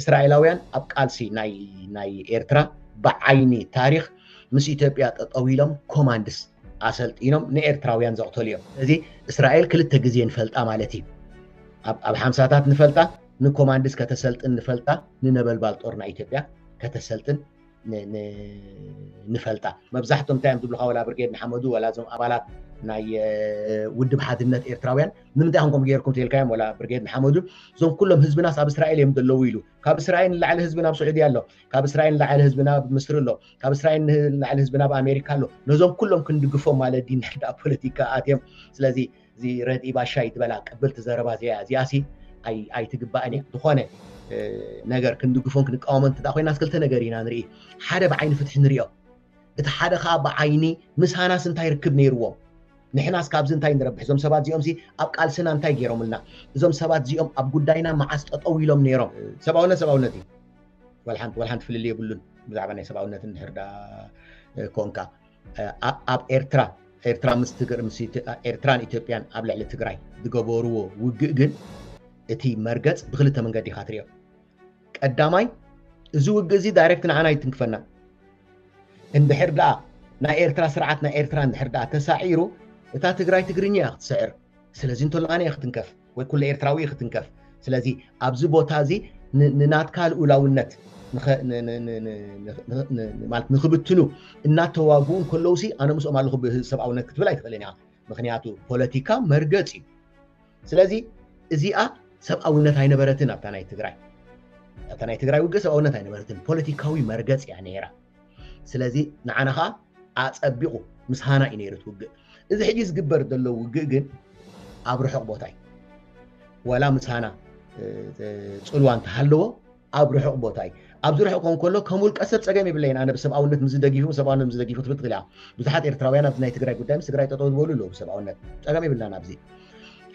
እስራኤላውያን ኣብ ቃልሲ ናይ ኤርትራ ብዓይኒ ታሪክ ምስ ኢትዮጵያ ጠጠው ኢሎም ኮማንድስ ኣሰልጢኖም ንኤርትራውያን ዘቕተሉ እዮም እዚ እስራኤል ክልተ ግዜ ንፈልጣ ማለት እዩ ኣብ ሓምሳታት ንፈልጣ ንኮማንድስ ከተሰልጥን ንፈልጣ ንነበልባል ጦርና ኢትዮጵያ ከተሰልጥን ንፈልጣ መብዛሕትኦም እንታይ እዮም ዝብሉ ካወላ ብርጌድ ንሓመዱ ወላ እዞም ኣባላት ናይ ውድብ ሓድነት ኤርትራውያን ንምንታይ ኮንኩም ገይርኩም ትልካዮም ወላ ብርጌድ ንሓመዱ እዞም ኩሎም ህዝብናስ ኣብ እስራኤል እዮም ዘለዉ ኢሉ ካብ እስራኤል ንላዕሊ ህዝቢ ናብ ስዑድ ኣሎ ካብ እስራኤል ንላዕሊ ህዝቢ ናብ ምስሪ ኣሎ ካብ እስራኤል ንላዕሊ ህዝቢ ናብ ኣሜሪካ ኣሎ ነዞም ኩሎም ክንድግፎም ማለት ዲ ናይ ፖለቲካ ኣትዮም ስለዚ እዚ ረድኢ ባሻይ ትበላ ቅብልቲ ዘረባ እዚኣ እዚኣ ሲ ኣይትግባእን እያ ዝኾነ ነገር ክንድግፎን ክንቃወሞን እንተ ኮይና ክልተ ነገር ኢና ንርኢ ሓደ ብዓይኒ ፍትሒ ንሪኦ እቲ ሓደ ከዓ ብዓይኒ ምስሃናስ እንታይ ርክብ ነይርዎም ንሕናስ ካብዚ እንታይ ንረብሕ እዞም ሰባት እዚኦም ኣብ ቃልስና እንታይ ገይሮም እዞም ሰባት እዚኦም ኣብ ጉዳይና መዓዝ ጠጠው ኢሎም ነይሮም ሰብኣውነት ሰብኣውነት እዩ ወልሓንቲ ፍልል የብሉን ብዛዕባ ናይ ሰብኣውነት እንድሕርዳ ኮንካ ኣብ ኤርትራ ኤርትራ ኤርትራን ኢትዮጵያን ኣብ ልዕሊ ትግራይ ዝገበርዎ ውግእ ግን እቲ መርገፅ ብክልተ መንገዲ ኢካ ትሪዮ ቀዳማይ እዚ ውግእ እዚ ዳይረክት ንዓና ይትንክፈና እንድሕር ደኣ ናይ ኤርትራ ስርዓት ናይ ኤርትራ እንድሕር ደኣ ተሳዒሩ እታ ትግራይ ትግርኛ እያ ክትስዕር ስለዚ እንተለዓነ እያ ክትንከፍ ወይ ኩሉ ኤርትራዊ ክትንከፍ ስለዚ ኣብዚ ቦታ እዚ ንናትካ ልኡላውነት ማለት ንክብትኑ እናተዋግኡ ከለውሲ ኣነ ምስኦም ኣለኹ ብሰብኣውነት ክትብል ኣይትኽእልን እያ ምክንያቱ ፖለቲካ መርገፅ እዩ ስለዚ እዚኣ ሰብኣውነት ኣይነበረትን ኣብታ ናይ ትግራይ እታ ናይ ትግራይ ውግእ ሰብኣውነት ኣይነበረትን ፖለቲካዊ መርገፅ እያ ነራ ስለዚ ንዓና ከዓ ኣፀቢቑ ምስ ሃና እዩ ነይሩ ትውግእ እዚ ሕጂ ዝግበር ዘሎ ውግእ ግን ኣብ ርሑቕ ቦታ እዩ ዋላ ምስ ሃና ፅልዋ እንተሃለዎ ኣብ ርሑቕ ቦታ እዩ ኣብዚ ርሑቕ ኮን ከሎ ከም ውልቀ ሰብ ፀገም የብለይን ኣነ ብሰብኣውነት ምስ ደጊፉ ሰብኣውነት ምስ ደጊፉ ትብል ትኽእል እያ ብዙሓት ኤርትራውያን ኣብዚ ናይ ትግራይ ጉዳይ ምስ ትግራይ ጠጠው ዝበሉ ኣለዎ ብሰብኣውነት ፀገም የብልናን ኣብዚ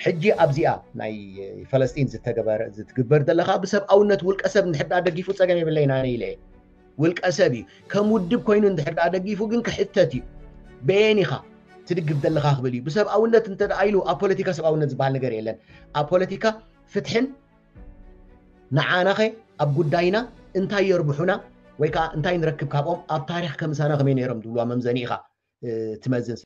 ሕጂ ኣብዚኣ ናይ ፈለስጢን ዝትግበር ዘለካ ብሰብ ኣብነት ውልቀ ሰብ ንድሕር ዳ ደጊፉ ፀገም የብለ ኢና ነኢለ እየ ውልቀ ሰብ እዩ ከም ውድብ ኮይኑ እንድሕር ዳ ደጊፉ ግን ክሕተት እዩ ብኤን ኢኻ ትድግፍ ዘለካ ክብል እዩ ብሰብ ኣብነት እንተደኣ ኢሉ ኣብ ፖለቲካ ሰብ ኣብነት ዝበሃል ነገር የለን ኣብ ፖለቲካ ፍትሕን ንዓናኸ ኣብ ጉዳይና እንታይ የርብሑና ወይ ከዓ እንታይ ንረክብ ካብኦም ኣብ ታሪክ ከምሳና ከመይ ነይሮም ዝብልዋ መምዘኒ ኢኻ ትመዝን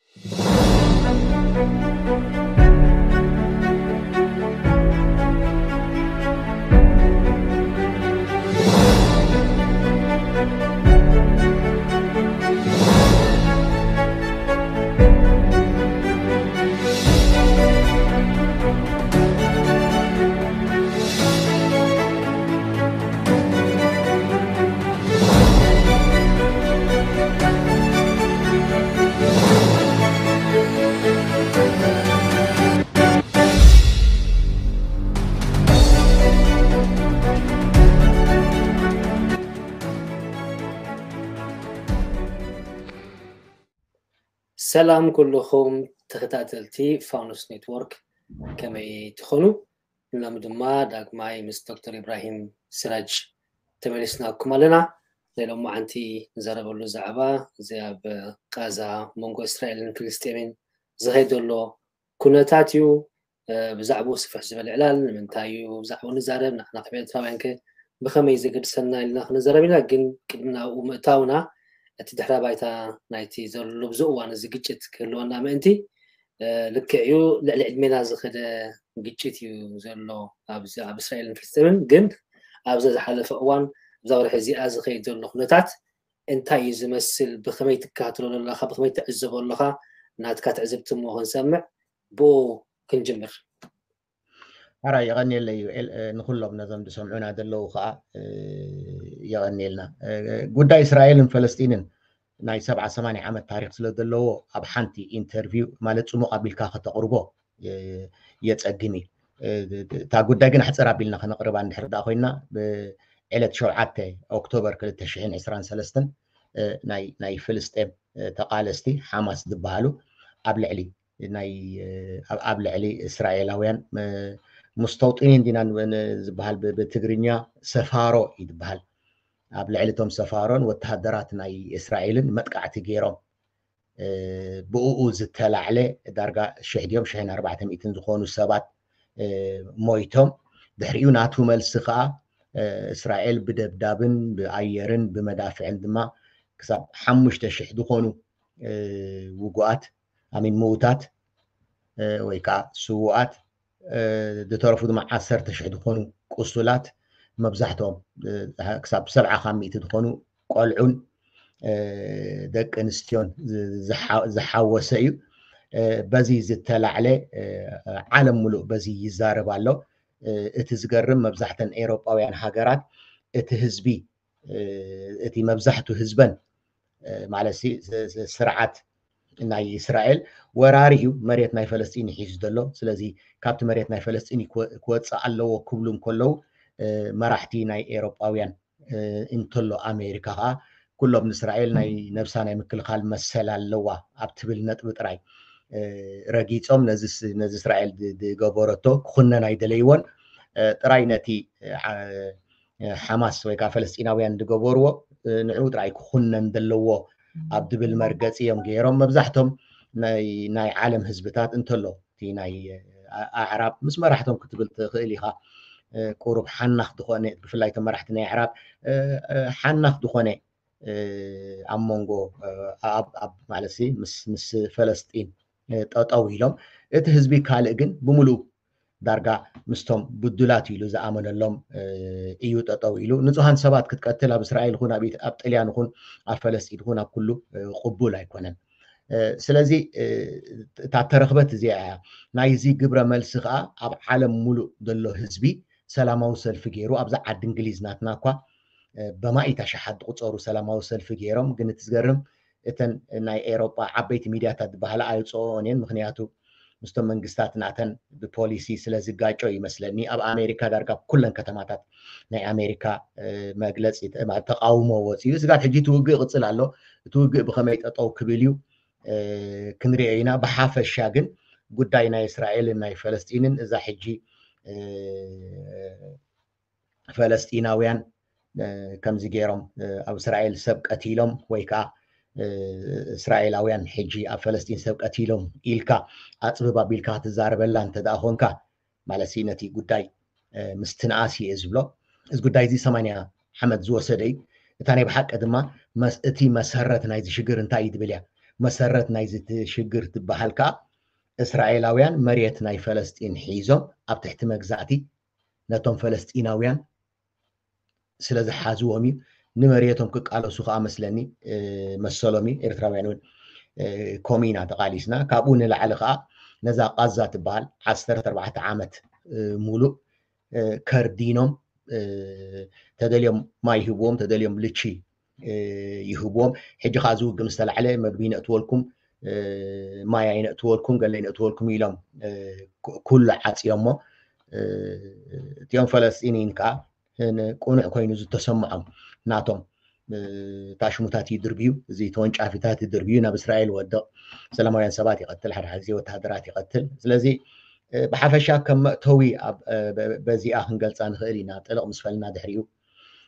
سلام كلكم تختاتلتي نتورك كما يتخونو تخونو لم داك داغماي مس دكتور ابراهيم سراج تملسناكم لنا ليلوم معنتي نزربلو زعبا زي اب غزا منغو اسرائيل فلسطين زهيدلو كوناتاتيو بزعبو سفح زبل من تايو بزعبو نزارب نحن قبيل تفاوانك بخمي زقد سنا لنا نزربنا كن قدمنا ومتاونا እቲ ድሕረ ባይታ ናይቲ ዘሎ ብዙ እዋን እዚ ግጭት ክህልወና ምእንቲ ልክዕ እዩ ልዕሊ ዕድሜና ዝኸደ ግጭት እዩ ዘሎ ኣብ እስራኤልን ፍልስጥምን ግን ኣብዚ ዝሓለፈ እዋን እዛ ወርሒ እዚኣ ዝኸይድ ዘሎ ኩነታት እንታይ እዩ ዝመስል ብከመይ ትከታተሎ ዘለካ ብከመይ ትዕዘቦ ኣለካ ናትካ ትዕዝብቲ ሞ ክንሰምዕ ብኡ ክንጅምር ኣራ የቐኒየለ እዩ ንኩሎም ነዞም ዝሰምዑና ዘለዉ ከዓ የቐኒየልና ጉዳይ እስራኤልን ፈለስጢንን ناي سبعة ثمانية عام التاريخ سلد اللو أبحنتي إنترفيو مالت سمو قبل كاخة تقربو يتأقني تاقود داقنا حتى رابلنا خنا قربا نحر داخلنا بإلة شرعاتي أكتوبر كل التشعين عسران سلستن ناي, ناي فلسطين تقالستي حماس دبالو قبل علي ناي قبل علي إسرائيل وين مستوطنين دينا وين زبهال بتقرينيا سفارو يدبهال اب لعلتهم سفارون وتهدرات ناي اسرائيل متقعتي غيرهم بوؤو زتلا عليه درجة شهد يوم شهين أربعة مئتين دخون السبات مويتهم دهريو ناتو ملسخة إسرائيل بدب دابن بأيرن بمدافع عندما كسب حمش تشح دخونه وقوات أمين موتات ويكا سوات دتورفو دم عصر تشح دخونه قصولات أه መብዛሕትኦም ክሳብ ሰብዓ ካብ ሚቲ ዝኮኑ ቆልዑን ደቂ ኣንስትዮን ዝሓወሰ እዩ በዚ ዝተላዕለ ዓለም ሙሉእ በዚ ይዛርብኣሎ እቲ ዝገርም መብዛሕትን ኤሮጳውያን ሃገራት እቲ ህዝቢ እቲ መብዛሕት ህዝበን ማለት ስርዓት ናይ እስራኤል ወራሪ እዩ መሬት ናይ ፈለስጢን ይሒዙ ዘሎ ስለዚ ካብቲ መሬት ናይ ፈለስጢን ክወፅእ ኣለዎ ክብሉም ከለዉ مرحتي ناي ايروب اويان انتلو امريكا كلو من اسرائيل ناي نفسا ناي مكل خال مسلا اللوا ابتبل نتب تراي رقيتهم نزس نزس اسرائيل دي غبورتو خنا ناي دليون تراي نتي حماس ويكا فلسطين اويان دي غبورو نعود تراي خنا ندلوا ابتبل مرقس يوم غيرهم مبزحتهم ناي ناي عالم هزبتات انتلو تي ناي اعراب مس مرحتهم كتبلت خيليها كورب حنخ دخونة في لايت مرحتنا عرب حنخ دخونة أمونجو اه، اه، أب أب معلسي مس مس فلسطين تطويلهم اتهزبي كالقن بملو دارجا مستم بدلات يلو زا امن اللهم ايو تطويلو نزوهان سبات كتكتلا بسرائيل هنا بيت ابتليان هون الفلسطين هنا كله قبول ايكونن سلازي تاع ترغبت زي نايزي جبر ملسخا عالم ملو دلو هزبي ሰላማዊ ሰልፊ ገይሩ ኣብዛ ዓዲ እንግሊዝ ናትና እኳ ብማኢታ ሸሓት ዝቁፀሩ ሰላማዊ ሰልፊ ገይሮም ግን እቲ ዝገርም እተን ናይ ኤሮጳ ዓበይቲ ሚድያታት ዝበሃላ ኣይውፅኦን እየን ምክንያቱ ምስቶም መንግስታት ናተን ብፖሊሲ ስለዝጋጮ ይመስለኒ ኣብ ኣሜሪካ ዳርጋ ኩለን ከተማታት ናይ ኣሜሪካ መግለፂ ተቃውሞ ወፅ እዩ ስጋት ሕጂ እቲ ውግእ ይቅፅል ኣሎ እቲ ውግእ ብከመይ ጠጠው ክብል እዩ ክንሪኦ ኢና ብሓፈሻ ግን ጉዳይ ናይ እስራኤልን ናይ ፈለስጢንን እዛ ሕጂ ፈለስጢናውያን ከምዚ ገይሮም ኣብ እስራኤል ሰብ ቀቲሎም ወይ ከዓ እስራኤላውያን ሕጂ ኣብ ፈለስጢን ሰብ ቀቲሎም ኢልካ ኣፅብብ ኣቢልካ ክትዛረበላ እንተደኣ ኮንካ ማለት ነቲ ጉዳይ ምስትንኣስ እየ ዝብሎ እዚ ጉዳይ እዚ ሰማንያ ሓመድ ዝወሰደ እዩ እታ ናይ ብሓቂ ድማ እቲ መሰረት ናይዚ ሽግር እንታይ እዩ ትብል እያ መሰረት ናይዚ ሽግር ትበሃል ከዓ إسرائيلويان مريت ناي فلسطين حيزم أبتحت مجزعتي نتم فلسطينويان سلذ حازومي نمريتهم كك على سوق عمسلني مسلمي إرثرويان كومينا تقاليسنا كابون العلقاء نذا قزة بال عسر تربعة عامت مولو كاردينوم تدليم ما يهبوم تدليم لشي يهبوم حج خازو قمست العلم مبين أتولكم ማያ ይነእትወልኩም ገለ ይነእትወልኩም ኢሎም ኩሉ ዓፂኦሞ እቲኦም ፈለስጢኒን ከዓ ቁኑዕ ኮይኑ ዝተሰምዖም ናቶም ታሽሙታት ይድርብዩ እዚ ተወንጫፊታት ይድርብዩ ናብ እስራኤል ወድቕ ሰላማውያን ሰባት ይቀትል ሓደ ሓደ ግዜ ወተሃደራት ይቀትል ስለዚ ብሓፈሻ ከም መእተዊ በዚኣ ክንገልፃ ንኽእል ኢና ጥልቅ ምስ ፈልና ድሕሪኡ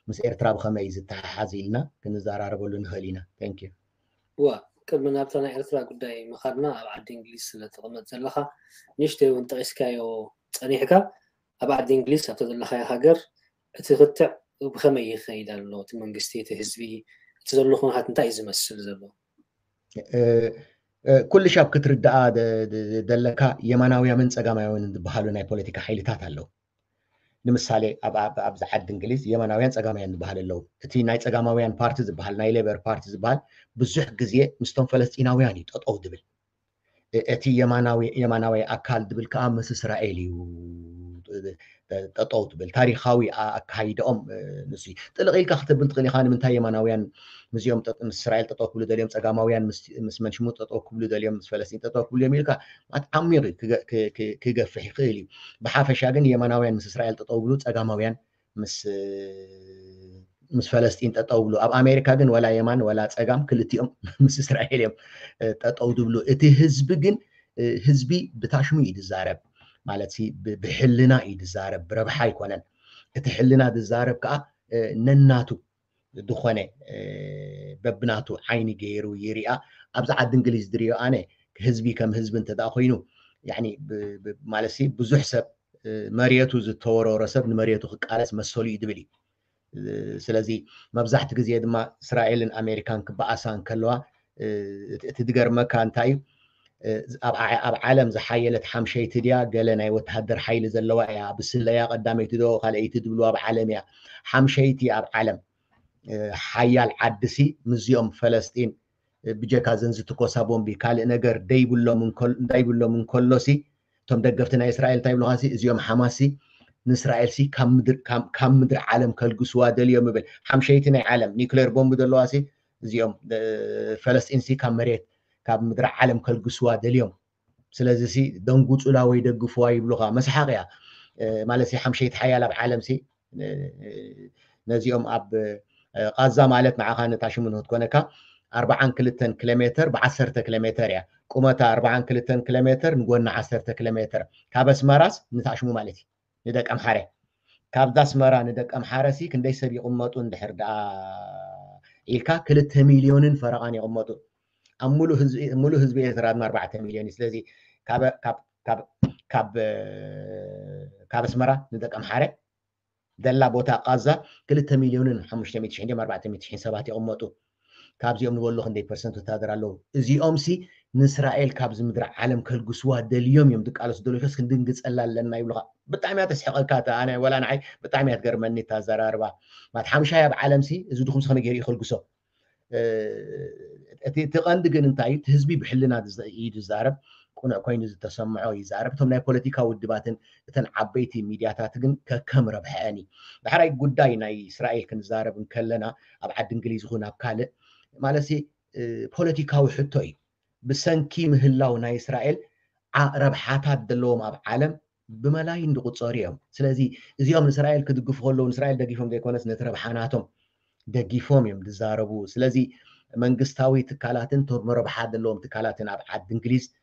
ምስ ኤርትራ ብከመይ ዝተሓሓዝ ኢልና ክንዘራረበሉ ንኽእል ኢና ንዩ ቅድሚ ናብተና ኤርትራ ጉዳይ ምኻድና ኣብ ዓዲ እንግሊዝ ስለተቐመጥ ዘለካ ንእሽተይ እውን ጠቂስካዮ ፀኒሕካ ኣብ ዓዲ እንግሊዝ ኣብተ ዘለካዮ ሃገር እቲ ክትዕ ብከመይ ይኸይድ ኣሎ እቲ መንግስቲ እቲ ህዝቢ እቲ ዘሎ ኩነታት እንታይ እዩ ዝመስል ዘሎ ኩሉ ሻብ ክትርዳኣ ዘለካ የማናውያንን ፀጋማውያንን ዝበሃሉ ናይ ፖለቲካ ሓይልታት ኣለው نمساله اب اب اب زحد انگلیز یه منابعی از اجامعه اند بهال لوب اتی نایت اجامعه اند پارتیز بهال نایل بزح گزیه مستون فلسطین اویانی تا آو دبل اتی یه منابعی یه منابعی اکال دبل کام مس و تا آو دبل تاریخ خوی آم نسی تلقی کاخته بنتقلی خانی من تای منابعی مزيوم تط إن إسرائيل تطوك بلو دليم تجمع ويان مس مس منشمو تطوك بلو دليم مس فلسطين تطوك بلو أمريكا ما تعمري كج ك ك كجف حقيلي بحافة شاقني يمن ويان مس إسرائيل تطوك بلو تجمع مس مس فلسطين تطوك بلو أب أمريكا جن ولا يمن ولا تجمع كل تيوم مس إسرائيل يوم آه، تطوك بلو حزب جن حزبي آه، بتعشمي إيد الزارب مالتي بحلنا إيد الزارب ربحي كونن إتي حلنا إيد الزارب كأ ننناتو آه، ዝኾነ በብናቱ ዓይኒ ገይሩ ይሪኣ ኣብዛ ዓዲ እንግሊዝ ድርዮ ኣነ ህዝቢ ከም ህዝቢ እንተደኣ ኮይኑ ማለት ብዙሕ ሰብ መሬቱ ዝተወረወረ ሰብ ንመሬቱ ክቃለስ መሰሉ እዩ ድብል እዩ ስለዚ መብዛሕቲ ግዜ ድማ እስራኤልን ኣሜሪካን ክበኣሳ ከለዋ እቲ ድገርመካ እንታይ እዩ ኣብ ዓለም ዝሓየለት ሓምሸይቲ ድያ ገለ ናይ ወተሃደር ሓይሊ ዘለዋ እያ ብስለያ ቀዳመይቲ ዶ ካልአይቲ ድብልዋ ኣብ ዓለም እያ ሓምሸይቲ ኣብ ዓለም ሓያል ዓዲሲ ምዚኦም ፈለስጢን ብጀካ ዘንዝትኮሳቦም ቢ ካልእ ነገር እንዳይብሎም እንከሎሲ እቶም ደገፍቲ ናይ እስራኤል እንታይ ይብሉካ እዚኦም ሓማሲ ንእስራኤል ሲ ካብ ምድሪ ዓለም ከልግስዋ ደልዮም ይብል ሓምሸይቲ ናይ ዓለም ኒክሌር ቦምብ ዘለዋ ሲ እዚኦም ፈለስጢን ሲ ካብ መሬት ካብ ምድሪ ዓለም ከልግስዋ ደልዮም ስለዚ ሲ ደንጉፁላ ወይ ደግፍዋ ይብሉካ መስሓቅ እያ ማለት ሓምሸይቲ ሓያል ኣብ ዓለም ሲ ነዚኦም ኣብ قازا مالت معاها نتاشي منو تكونكا 4 كلتن كيلومتر ب 10 كيلومتر يا يعني. قومتا 4 كلتن كيلومتر نقولنا 10 كيلومتر كابس مراس نتاشمو مالتي ندك امحاري كاب داس مرا ندك امحارسي كنديس بي قمتو ندحر دا الكا كلت مليونين فرغاني قمتو امولو هز امولو هز بي اثراد 4 مليون سلازي كاب كاب كاب كاب كابس مرا ندك امحاري دلا بوتا قازا كلتا مليون حمشتا ميتش عندهم اربعة ميتش حين سباتي امتو كابزي ام نقول هندي برسنتو تادر الو ازي امسي نسرائيل كابز مدرع عالم كل قسوة دليوم يوم دك على سدولي خس كندن قس الا لنا يبلغ بتعمي تسحق الكاتا انا ولا نعي بتعمي تقر تازر اربع ما تحمش هاي بعالم سي زودو خمس خمي جيري خل قسو اه، اتي تقندقن انتاي تهزبي بحلنا يدو الزارب قنع كوين تسمعوا يزاربتهم ناي بوليتيكا ودباتن اتن عبيتي ميدياتات كن ككم ربحاني بحراي قداي ناي اسرائيل كن زارب كلنا اب عد انجليز هنا بكال مالسي بوليتيكا وحتوي بسنكي مهلاو ناي اسرائيل عرب حاتات دلوم اب عالم بملايين دو قصاريهم سلازي زيوم اسرائيل كدقف غلو اسرائيل دقفهم ديكونس نترب حاناتهم دقفهم يم دزاربو سلازي منقستاوي تكالاتن تور مربحات دلوم تكالاتن اب عد انجليز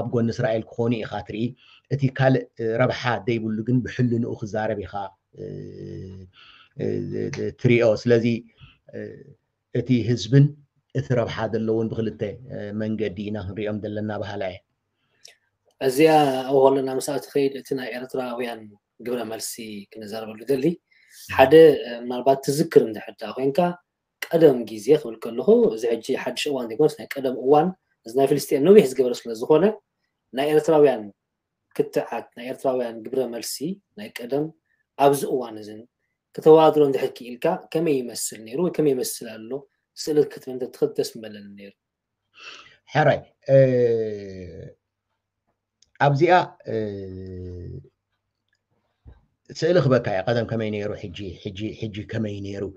ኣብ ጎኒ እስራኤል ክኾኑ ኢኻ ትርኢ እቲ ካልእ ረብሓ ደይብሉ ግን ብሕልንኡ ክዛረብ ኢኻ ትሪኦ ስለዚ እቲ ህዝብን እቲ ረብሓ ዘለውን ብክልተ መንገዲ ኢና ክንሪኦም ዘለና ባህላ እየ እዚኣ ኣብኡ ከለና ምስኣ ትኸይድ እቲ ናይ ኤርትራውያን ግብረ መልሲ ክንዛረበሉ ደሊ ሓደ ምናልባት ትዝክር እንድሕዳ ኮይንካ ቀደም ግዜ ክብል ከለኹ እዚ ሕጂ ሓድሽ እዋን ዘይኮነስ ናይ ቀደም እዋን زنای فلسطین نویح زگبر اصلا زخونه نه ارتباطیان کت عاد نه ارتباطیان گبر مرسی نه کدام عبز اوان زن کت واد رو اندحکی ایل که کمی مسل نیرو و کمی مسل آلو سال کت من دت خدش مبلن نیرو حرای عبزیا سال خبر که قدم کمی نیرو حجی حجی حجی کمی نیرو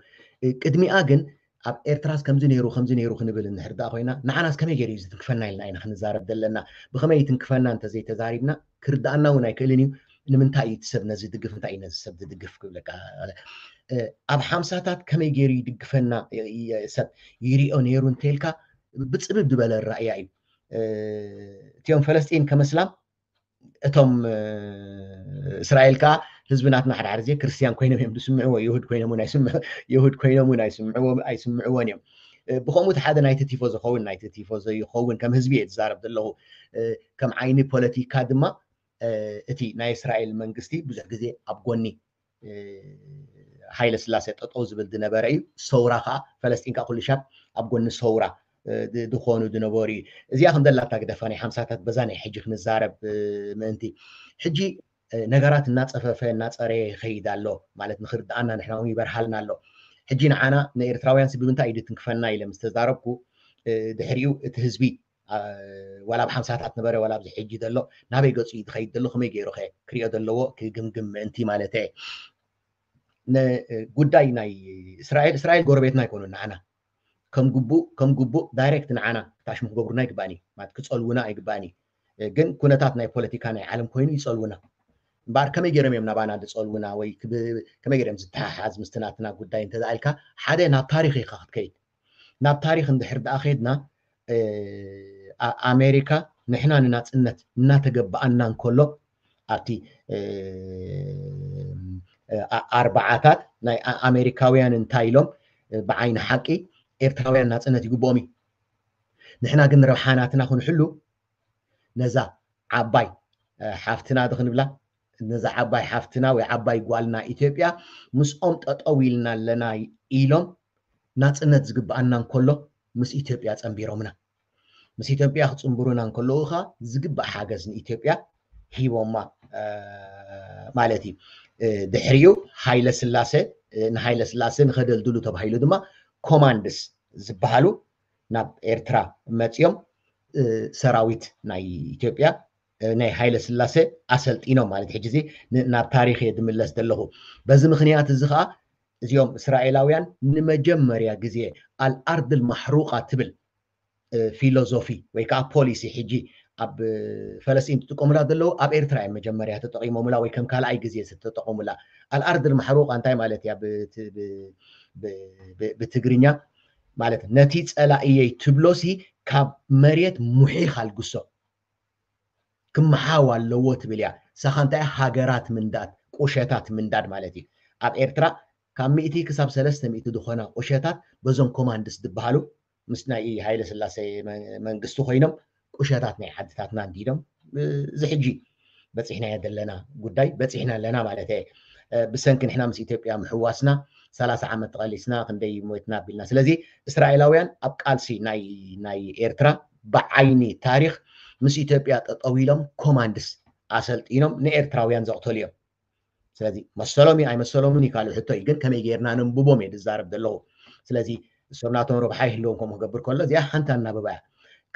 کدمی آگن ኣብ ኤርትራስ ከምዚ ነይሩ ከምዚ ነይሩ ክንብል ንሕር ዳ ኮይና ንዓናስ ከመይ ገይሩ እዩ ዝትንክፈና ኢልና ኢና ክንዛረብ ዘለና ብከመይ ይትንክፈና እንተዘይተዛሪብና ክርዳኣና እውን ኣይክእልን እዩ ንምንታይ እዩ ሰብ ነዚ ድግፍ እንታይ እዩ ነዚ ሰብ ዝድግፍ ክብለካ ኣብ ሓምሳታት ከመይ ገይሩ ይድግፈና ሰብ ይርኦ ነይሩ እንተልካ ብፅብብ ዝበለ ኣራእያ እዩ እትዮም ፈለስጢን ከመስላም እቶም እስራኤል ከዓ ህዝብናትና ሓደ ሓደ ክርስትያን ኮይኖም እዮም ዝስምዕዎ ይሁድ ኮይኖም ይሁድ ኮይኖም እውን ኣይስምዕዎን እዮም ብከምኡ እቲ ሓደ ናይቲ ቲፎ ዝኸውን ናይቲ ቲፎ ዘይኸውን ከም ህዝቢ እየ ዝዛረብ ዘለኹ ከም ዓይኒ ፖለቲካ ድማ እቲ ናይ እስራኤል መንግስቲ ብዙሕ ግዜ ኣብ ጎኒ ሃይለ ስላሴ ጠጠው ዝብል ዝነበረ እዩ ሰውራ ከዓ ፈለስጢን ከዓ ኩሉ ሻብ ኣብ ጎኒ ሰውራ ድኾኑ ዝነበሩ እዩ እዚኣ ከም ዘላታ ግደፈ ናይ ሓምሳታት በዛ ናይ ሕጂ ክንዛረብ ምእንቲ ሕጂ نجارات الناس أفرف الناس أري خيد الله مالت نخرد أنا نحن أمي برحلنا الله حجينا أنا نير تراويان سبيون تايد تنكفنا إلى مستزاربكو دحريو تهزبي ولا بحم ساعات نبرة ولا بحجي دلو نبي قص يد خيد الله خمي غيره خي كريا دلو كجم جم أنتي مالته نقداي ناي إسرائيل إسرائيل غربت ناي كونو نعنا كم جبو كم جبو دايركت نعنا تاش مخبرنا يقباني ما تكسل ونا يقباني جن كنا تاتنا يحولتي كان عالم كويني يسال እምበር ከመይ ገይሮም እዮም ናባና ዝፀልሙና ወይ ከመይ ገይሮም ዝተሓሓዝ ምስትናትና ጉዳይ እንተዛኢልካ ሓደ ናብ ታሪክ ኢካ ክትከይድ ናብ ታሪክ እንድሕር ደኣ ከይድና ኣሜሪካ ንሕና ንናፅነት እናተገብኣና እንከሎ ኣብቲ ኣርባዓታት ናይ ኣሜሪካውያን እንታይ ኢሎም ብዓይኒ ሓቂ ኤርትራውያን ናፅነት ይግብኦም እዩ ንሕና ግን ረብሓናትና ክንሕሉ ነዛ ዓባይ ሓፍትና ዶ ክንብላ ነዛ ዓባይ ሓፍትና ወይ ዓባይ ጓልና ኢትዮጵያ ምስኦም ጠጠው ኢልና ኣለና ኢሎም ናፅነት ዝግበኣና እንከሎ ምስ ኢትዮጵያ ፀንቢሮምና ምስ ኢትዮጵያ ክፅምብሩና እንከለዉ ከዓ ዝግባእ ሓገዝ ንኢትዮጵያ ሂቦማ ማለት እዩ ድሕሪኡ ሃይለ ስላሴ ንሃይለ ስላሴ ንከደልድሉ ተባሂሉ ድማ ኮማንድስ ዝበሃሉ ናብ ኤርትራ መፂኦም ሰራዊት ናይ ኢትዮጵያ ናይ ሃይለ ስላሴ ኣሰልጢኖም ማለት ሕጂ እዚ ናብ ታሪክ እየ ድምለስ ዘለኹ በዚ ምክንያት እዚ ከዓ እዚኦም እስራኤላውያን ንመጀመርያ ግዜ ኣልኣርድል ማሕሩቃ ትብል ፊሎዞፊ ወይ ከዓ ፖሊሲ ሕጂ ኣብ ፈለስጢን ትጥቀሙላ ዘለዉ ኣብ ኤርትራ እዮም መጀመርያ ተጠቂሞምላ ወይ ከም ካልኣይ ግዜ ዝተጠቀሙላ ኣልኣርድል ማሕሩቃ እንታይ ማለት እያ ብትግርኛ ማለት ነቲ ፀላእየይ ትብሎሲ ካብ መሬት ሙሒኻ ልግሶ ክመሓዋ ኣለዎ ትብል እያ ሳኻ እንታይ ሃገራት ምንዳድ ቁሸታት ምንዳድ ማለት እዩ ኣብ ኤርትራ ካብ ምእቲ ክሳብ ሰለስተ ምእቲ ዝኮና ቁሸታት በዞም ኮማንድስ ዝበሃሉ ምስ ናይ ሃይለ ስላሴ መንግስቲ ኮይኖም ቁሸታት ናይ ሓድታትና እንዲዶም ዝሕጂ በፂሕናየ ዘለና ጉዳይ በፂሕና ኣለና ማለት እየ ብሰንኪ ንሕና ምስ ኢትዮጵያ ምሕዋስና 30 ዓመት ተቀሊስና ክንደይ ሞትና ኣቢልና ስለዚ እስራኤላውያን ኣብ ቃልሲ ናይ ኤርትራ ብዓይኒ ታሪክ ምስ ኢትዮጵያ ጠጠው ኢሎም ኮማንድስ ኣሰልጢኖም ንኤርትራውያን ዘቕተሉ እዮም ስለዚ መሰሎም እዩ ኣይመሰሎምን እዩ ካልእ ሕቶ እዩ ግን ከመይ ጌርና ንንብቦም እየ ዝዛረብ ዘለኹ ስለዚ እሶም ናቶም ረብሓ ይህልዎም ከምኡ ክገብር ከሎ እዚኣ ሓንቲ ኣናበባ እያ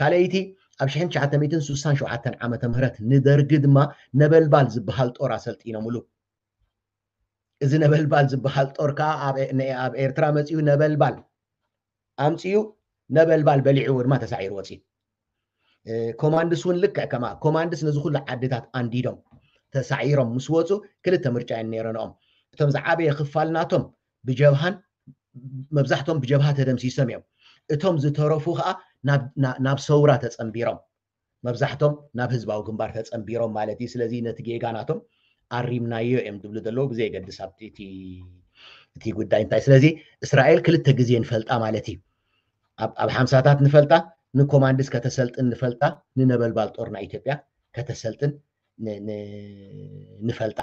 ካልአይቲ ኣብ 967 ዓመተ ምህረት ንደርጊ ድማ ነበልባል ዝበሃል ጦር ኣሰልጢኖምሉ እዚ ነበልባል ዝበሃል ጦር ከዓ ኣብ ኤርትራ መፅኡ ነበልባል ኣምፅኡ ነበልባል በሊዕዎ ድማ ተሳዒሩ ወፂኡ ኮማንድስ እውን ልክዕ ከማ ኮማንድስ ነዚ ኩሉ ዓድታት ኣንዲዶም ተሳዒሮም ምስ ወፁ ክልተ ምርጫ እየ ነይረንኦም እቶም ዝዓበየ ክፋል ናቶም ብጀብሃን መብዛሕትኦም ብጀብሃ ተደምሲሶም እዮም እቶም ዝተረፉ ከዓ ናብ ሰውራ ተፀንቢሮም መብዛሕቶም ናብ ህዝባዊ ግንባር ተፀንቢሮም ማለት እዩ ስለዚ ነቲ ጌጋ ናቶም ኣሪምናዮ እዮም ዝብሉ ዘለዎ ግዜ የገድስ ኣብቲ እቲ ጉዳይ እንታይ ስለዚ እስራኤል ክልተ ግዜ ንፈልጣ ማለት እዩ ኣብ ሓምሳታት ንፈልጣ ንኮማንድስ ከተሰልጥን ንፈልጣ ንነበልባል ጦርና ኢትዮጵያ ከተሰልጥን ንፈልጣ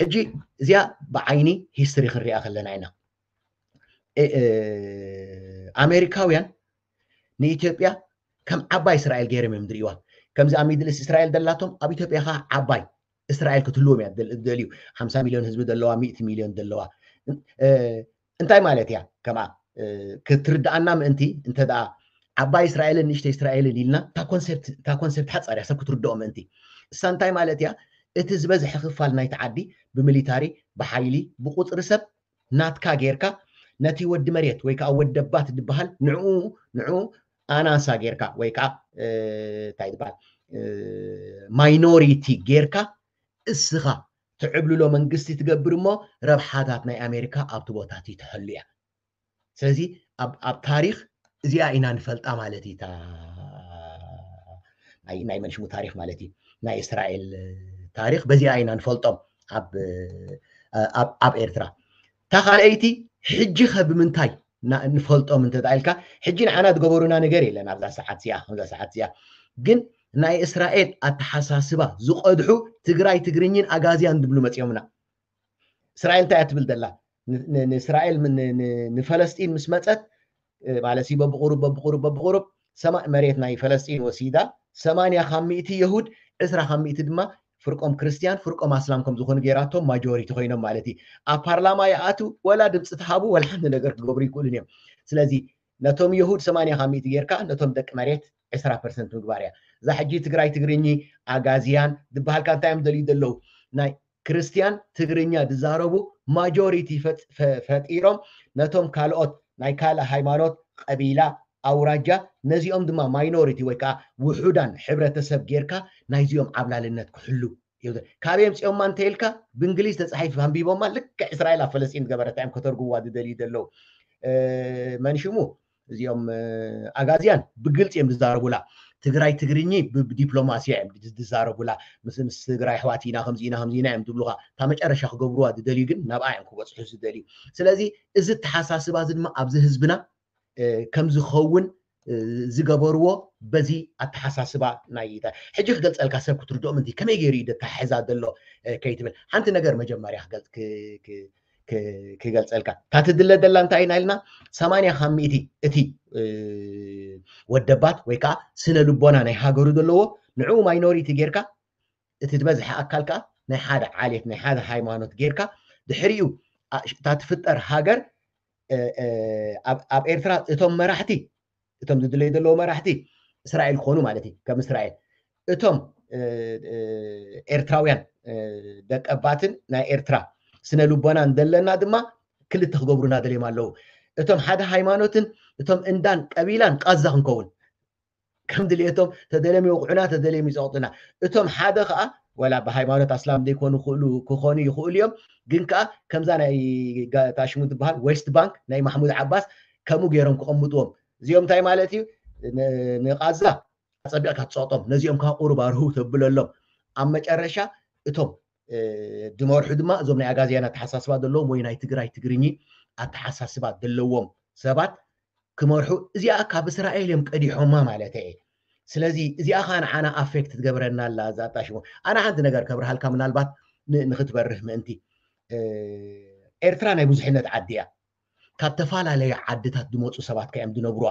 ሕጂ እዚኣ ብዓይኒ ሂስትሪ ክንሪኣ ከለና ኢና ኣሜሪካውያን ንኢትዮጵያ ከም ዓባይ እስራኤል ገይሮም እዮም ዝርእዋ ከምዚ ኣብ ሚድልስ እስራኤል ደላቶም ኣብ ኢትዮጵያ ከዓ ዓባይ እስራኤል ክትህልዎም እያ ደልዩ ሓምሳ ሚሊዮን ህዝቢ ዘለዋ ሚእቲ ሚሊዮን ዘለዋ እንታይ ማለት እያ ከምኣ ክትርዳኣና ምእንቲ እንተ ደኣ ዓባይ እስራኤልን ንእሽተይ እስራኤልን ኢልና እታ ኮንሰፕት ሓፃርያ ሰብ ክትርድኦ ምእንቲ እሳ እንታይ ማለት እያ እቲ ዝበዝሐ ክፋል ናይቲ ዓዲ ብሚሊታሪ ብሓይሊ ብቁፅሪ ሰብ ናትካ ጌርካ ነቲ ወዲ መሬት ወይ ከዓ ወዲ ኣባት ዝበሃል ንዕኡ ንዕኡ ኣናሳ ጌርካ ወይ ከዓ እንታይ ዝበሃል ማይኖሪቲ ጌርካ እስኻ ትዕብልሎ መንግስቲ ትገብር እሞ ረብሓታት ናይ ኣሜሪካ ኣብቲ ቦታት ትሕሉ እያ ስለዚ ኣብ ታሪክ እዚኣ ኢና ንፈልጣ ማለት እዩ ናይ መን ሽሙ ታሪክ ማለት እዩ ናይ እስራኤል ታሪክ በዚኣ ኢና ንፈልጦም ኣብ ኤርትራ እታ ካልአይቲ ሕጂ ኸ ብምንታይ ንፈልጦም እንተጣኢልካ ሕጂ ንዓና ትገበሩና ነገር የለን ኣብዛ ሰዓት እዚኣ ከምዛ ሰዓት እዚኣ ግን ናይ እስራኤል ኣተሓሳስባ ዝቐድሑ ትግራይ ትግርኝን ኣጋዝያን ዝብሉ መፅኦምና እስራኤል እንታይ እያ ትብል ዘላ ንእስራኤል ንፈለስጢን ምስ መፀት على سي ببغرب ببغرب ببغرب سما مريت ناي فلسطين وسيدا سمانيا خميتي يهود عسرا خميتي دما فرقم كريستيان فرقم اسلام كم زخون غيراتهم ماجوريتي ኮይኖም ማለት እዩ ኣብ ፓርላማ ይኣቱ ወላ ድምፂ ትሃቡ ወላ ሓንቲ ነገር ክገብሩ ይክእሉን እዮም ስለዚ ነቶም የሁድ 8 ከሚት ጌርካ ነቶም ደቂ መሬት 20 ፐርሰንት ምግባር እያ እዛ ሕጂ ትግራይ ትግርኝ ኣጋዝያን ዝበሃልካ እንታይ እዮም ደልዩ ዘለዉ ናይ ክርስቲያን ትግርኛ ዝዛረቡ ማጆሪቲ ፈጢሮም ነቶም ካልኦት ናይ ካልእ ሃይማኖት ቀቢላ ኣውራጃ ነዚኦም ድማ ማይኖሪቲ ወይ ከዓ ውሑዳን ሕብረተሰብ ጌርካ ናይዚኦም ዓብላልነት ክሕሉ ካብዮም ፅኦምማ እንተይልካ ብእንግሊዝ ተፃሒፍ ኣንቢቦማ ልክ እስራኤል ኣብ ፈለስጢን ዝገበረት እዮም ከተርጉዋ ዝደልዩ ዘለው መንሽሙ እዚኦም ኣጋዝያን ብግልፂ እዮም ዝዛረቡላ ትግራይ ትግርኝ ብዲፕሎማስያ እዮም ዝዛረቡላ ምስ ትግራይ ኣሕዋት ኢና ከምዚኢና ከምዚኢና እዮም ዝብሉካ እታ መጨረሻ ክገብርዋ ዝደልዩ ግን ናብኣ እዮም ክበፅሑ ዝደልዩ ስለዚ እዚ ተሓሳስባ እዚ ድማ ኣብዚ ህዝብና ከም ዝኸውን ዝገበርዎ በዚ ኣተሓሳስባ ናይ ሕጂ ክገልፀልካ ሰብ ክትርድኦ ምንቲ ከመይ ገይሩ እዩ ደተሓሕዛ ዘሎ ከይትብል ሓንቲ ነገር መጀመርያ ክገልፀልካ እታ ደላ እንታይ ኢና ኢልና ሰማንያ ከሚእቲ እቲ ወደባት ወይ ከዓ ስነ ልቦና ናይ ሃገሩ ዘለዎ ንዕኡ ማይኖሪቲ ጌርካ እቲ ዝበዝሐ ኣካል ከዓ ናይ ሓደ ዓሌት ናይ ሓደ ሃይማኖት ጌርካ ድሕሪኡ እታ ትፍጠር ሃገር ኣብ ኤርትራ እቶም መራሕቲ እቶም ዝድለዩ ዘለዎ መራሕቲ እስራኤል ኮኑ ማለት እዩ ከም እስራኤል እቶም ኤርትራውያን ደቀባትን ናይ ኤርትራ ስነ ልቦና እንደለና ድማ ክልተ ክገብሩና ደልዮም ኣለዉ እቶም ሓደ ሃይማኖትን እቶም እንዳን ቀቢላን ቃዛ ክንከውን ከም ድልቶም ተደልዮም ይወቅዑና ተደልዮም ይፀቕጡና እቶም ሓደ ከዓ ወላ ብሃይማኖት ኣስላም ዘይኮኑ ክእሉ ክኾኑ ይኽእሉ እዮም ግን ከዓ ከምዛ ናይ ታሽሙ ትበሃል ዌስት ባንክ ናይ ማሕሙድ ዓባስ ከምኡ ገይሮም ክቐምጥዎም እዚኦም እንታይ ማለት እዩ ንቃዛ ኣፀቢቕካ ትፀቕጦም ነዚኦም ከዓ ቁሩብ ኣርህቡ ተብለሎም ኣብ መጨረሻ እቶም ድመርሑ ድማ እዞም ናይ ኣጋዝያን ኣተሓሳስባ ዘለዎም ወይ ናይ ትግራይ ትግርኝ ኣተሓሳስባ ዘለዎም ሰባት ክመርሑ እዚኣ ካብ እስራኤል እዮም ቀዲሖማ ማለት እየ ስለዚ እዚኣ ከዓ ንዓና ኣፌክት ትገብረና ኣላ ዛጣሽሞ ኣነ ሓንቲ ነገር ከብርሃልካ ምናልባት ንክትበርህ ምእንቲ ኤርትራ ናይ ብዙሕነት ዓዲ እያ ካብ ተፈላለዩ ዓድታት ዝመፁ ሰባት ከ እዮም ዝነብርዋ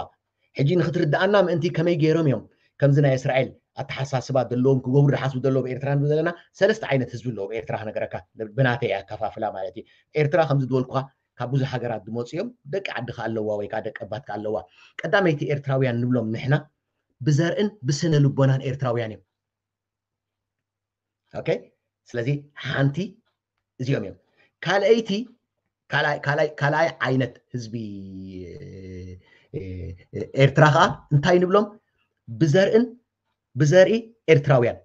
ሕጂ ንክትርዳኣና ምእንቲ ከመይ ገይሮም እዮም ከምዚ ናይ እስራኤል ኣተሓሳስባ ዘለዎም ክገብሩ ዝሓስቡ ዘለዎም ኤርትራ ንብ ዘለና ሰለስተ ዓይነት ህዝቢ ኣለዎም ኤርትራ ክነገረካ ብናተይ ኣከፋፍላ ማለት እዩ ኤርትራ ከምዚ ዝበልኩካ ካብ ብዙሕ ሃገራት ዝመፁ እዮም ደቂ ዓድካ ኣለዋ ወይ ከዓ ደቂ ኣባትካ ኣለዋ ቀዳመይቲ ኤርትራውያን ንብሎም ንሕና ብዘርእን ብስነ ልቦናን ኤርትራውያን እዮም ኦኬ ስለዚ ሓንቲ እዚኦም እዮም ካልአይቲ ካልኣይ ዓይነት ህዝቢ ኤርትራ ከዓ እንታይ ንብሎም ብዘርእን ብዘርኢ ኤርትራውያን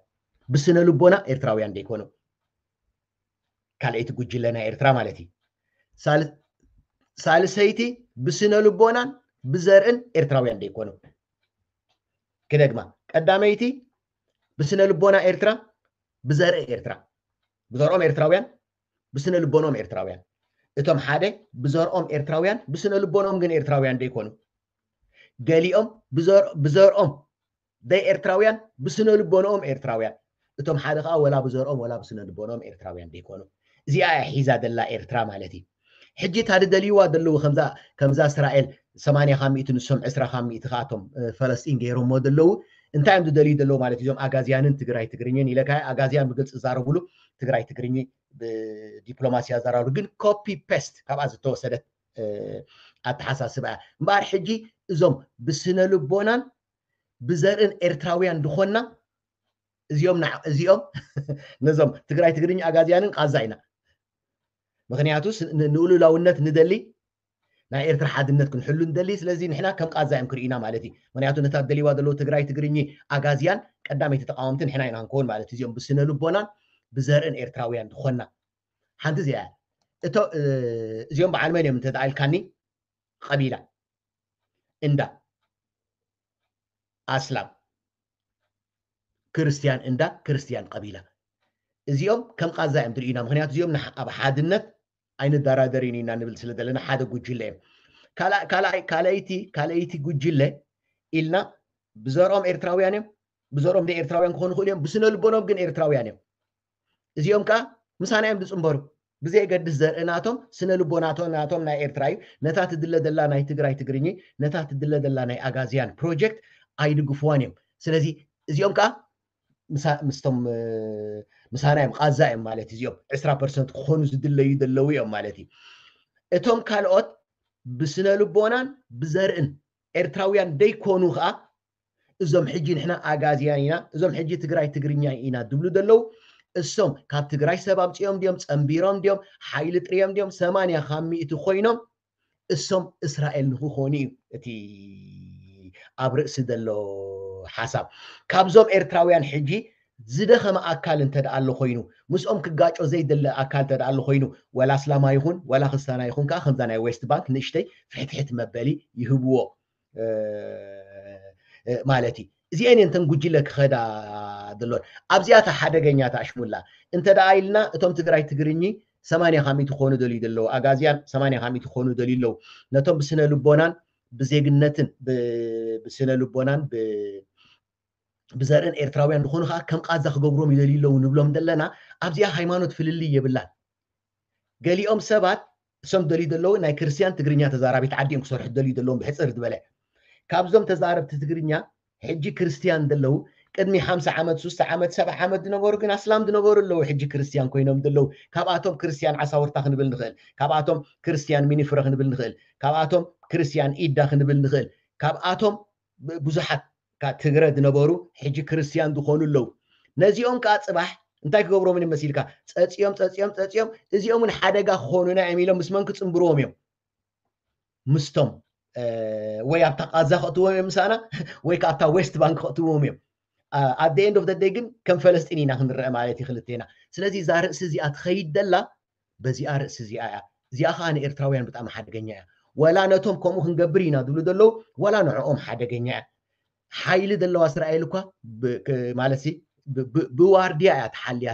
ብስነ ልቦና ኤርትራውያን ደይኮኑ ካልአይቲ ናይ ኤርትራ ማለት እዩ ሳልሰይቲ ብስነ ልቦናን ብዘርእን ኤርትራውያን ደይኮኑ ክደግማ ቀዳመይቲ ብስነ ልቦና ኤርትራ ብዘርኢ ኤርትራ ብዘርኦም ኤርትራውያን ብስነ ልቦኖም ኤርትራውያን እቶም ሓደ ብዘርኦም ኤርትራውያን ብስነ ልቦኖም ግን ኤርትራውያን ደይኮኑ ገሊኦም ብዘርኦም ዘይ ኤርትራውያን ብስነ ልቦኖኦም ኤርትራውያን እቶም ሓደ ከዓ ወላ ብዘርኦም ወላ ብስነ ልቦኖኦም ኤርትራውያን ዘይኮኑ እዚኣ ሒዛ ደላ ኤርትራ ማለት እዩ ሕጂ ታደ ደልይዋ ዘለዉ ከምዛ እስራኤል 8 ካብ ሚእቲ ንሶም 20 ካብ ሚእቲ ከዓ እቶም ፈለስጢን ገይሮሞ ዘለዉ እንታይ እዮም ዝደልዩ ዘለዉ ማለት እዞም ኣጋዝያንን ትግራይ ትግርኝን ኢለካ ኣጋዝያን ብግልፂ ዝዛረብሉ ትግራይ ትግርኝ ብዲፕሎማሲ ዝዛረብሉ ግን ኮፒ ፔስት ካብኣ ዝተወሰደት ኣተሓሳስባ እያ እምበኣር ሕጂ እዞም ብስነ ልቦናን ብዘርእን ኤርትራውያን ድኾንና እዚኦም እዚኦም ነዞም ትግራይ ትግርኛ ኣጋዝያንን ቃዛ ኢና ምክንያቱ ንውልላውነት ንደሊ ናይ ኤርትራ ሓድነት ክንሕሉ ንደሊ ስለዚ ንሕና ከም ቃዛ እዮም ክርኢና ማለት እዩ ምክንያቱ ነታ ደሊዋ ዘለዎ ትግራይ ትግርኝ ኣጋዝያን ቀዳመይቲ ተቃወምቲ ንሕና ኢና ንከውን ማለት እዚኦም ብስነ ልቦናን ብዘርእን ኤርትራውያን ድኾንና ሓንቲ እዚኣ እዚኦም በዓል መን እዮም እንተተኢልካኒ ቀቢላ እንዳ ኣስላም ክርስትያን እንዳ ክርስትያን ቀቢላ እዚኦም ከም ቃዛ እዮም ትርኢና ምክንያቱ እዚኦም ኣብ ሓድነት ኣይንደራደርን ኢና ንብል ስለ ዘለና ሓደ ጉጅለ እዮም ካልኣይቲ ጉጅለ ኢልና ብዘርኦም ኤርትራውያን እዮም ብዘርኦም ኤርትራውያን ክኾኑ ይኽእሉ እዮም ብስነልቦኖም ግን ኤርትራውያን እዮም እዚኦም ከዓ ምሳና እዮም ዝፅንበሩ ብዘየገድስ ዘርእናቶም ስነ ልቦናቶም ናይ ኤርትራ እዩ ነታ ትድለ ዘላ ናይ ትግራይ ትግርኝ ነታ ትድለ ዘላ ናይ ኣጋዝያን ፕሮጀክት ኣይድግፍዋን እዮም ስለዚ እዚኦም ከዓ ምስቶም ምሳና እዮም ቃዛ እዮም ማለት እዩ እዚኦም ዕስራ ፐርሰንት ክኾኑ ዝድለዩ ዘለው እዮም ማለት እዩ እቶም ካልኦት ብስነ ልቦናን ብዘርእን ኤርትራውያን ደይኮኑ ከዓ እዞም ሕጂ ንሕና ኣጋዝያን ኢና እዞም ሕጂ ትግራይ ትግርኛ ኢና ድብሉ ዘለው እሶም ካብ ትግራይ ሰብ ኣምፅኦም ድዮም ፀንቢሮም ድዮም ሓይሊ ጥርዮም ድዮም ሰማንያ ካብ ሚእቲ ኮይኖም እሶም እስራኤል ንክኾኑ እዩ እቲ ኣብ ርእሲ ዘሎ ሓሳብ ካብዞም ኤርትራውያን ሕጂ ዝደኸመ ኣካል እንተደኣ ኣሎ ኮይኑ ምስኦም ክጋጮ ዘይደለ ኣካል እንተደኣ ኣሎ ኮይኑ ወላ ስላማ ይኹን ወላ ክርስታና ይኹን ከዓ ከምዛ ናይ ዌስት ባንክ ንእሽተይ ፍሕትሕት መበሊ ይህብዎ ማለት እዩ እዚአን እንተን ጉጅለ ክኸዳ ዘሎን ኣብዚኣታ ሓደገኛታ ኣሽሙላ እንተደኣ ኢልና እቶም ትግራይ ትግርኝ ሰማንያ ካሚት ክኾኑ ደልዩ ዘለዉ ኣጋዝያን ሰማንያ ካሚት ክኾኑ ደልዩ ኣለዉ ነቶም ብስነ ልቦናን ብዜግነትን ብስነ ልቦናን ብዘርእን ኤርትራውያን ንኾኑ ከዓ ከም ቃዛ ክገብሮም ይደልዩ ኣለዉ ንብሎም ዘለና ኣብዚኣ ሃይማኖት ፍልል የብላን ገሊኦም ሰባት እሶም ደልዩ ዘለዉ ናይ ክርስትያን ትግርኛ ተዛራቢት ዓዲኦም ክሰርሑ ደልዩ ዘለዎም ብሕፅር ዝበለ ካብዞም ተዛረብቲ ትግርኛ ሕጂ ክርስትያን ዘለው ቅድሚ ሓም ዓመት ሱስተ ዓመት ሰብ ዓመት ዝነበሩ ግን ኣስላም ዝነበሩ ኣለው ሕጂ ክርስትያን ኮይኖም ዘለው ካብኣቶም ክርስትያን ዓሳውርታ ክንብል ንኽእል ካብኣቶም ክርስትያን ሚኒፍረ ክንብል ንክእል ካብኣቶም ክርስትያን ኢዳ ክንብል ንክእል ካብኣቶም ቡዙሓት ትግረ ዝነበሩ ሕጂ ክርስትያን ዝኮኑ ኣለዉ ነዚኦም ከዓ ፅባሕ እንታይ ክገብሮምን ይመሲልካ ፀፂኦምፀፂምፀፂኦም እዚኦም ውን ሓደጋ ክኮኑና ዮም ኢሎም ምስ መንክፅምብርዎም እዮም ምስቶም ወይ ኣብታ ቃዛ ክእትዎም እዮም ምሳና ወይ ካኣብታ ዌስትባንክ ክእትዎም እዮም ኣብ ኤንድ ኦፍ ደደይ ግን ከም ፈለስጢን ኢና ክንረአ ማለት እዩ ክልተና ስለዚ እዛ ርእሲ እዚኣ ትኸይድ ደላ በዚኣ ርእሲ እዚኣ እያ እዚኣ ከዓ ንኤርትራውያን ብጣዕሚ ሓደገኛ እያ ወላ ነቶም ከምኡ ክንገብር ኢና ዝብሉ ዘለው ወላ ንዕኦም ሓደገኛ እያ ሓይሊ ዘለዋ እስራኤል እኳ ማለት ብዋርድያ እያ ተሓልያ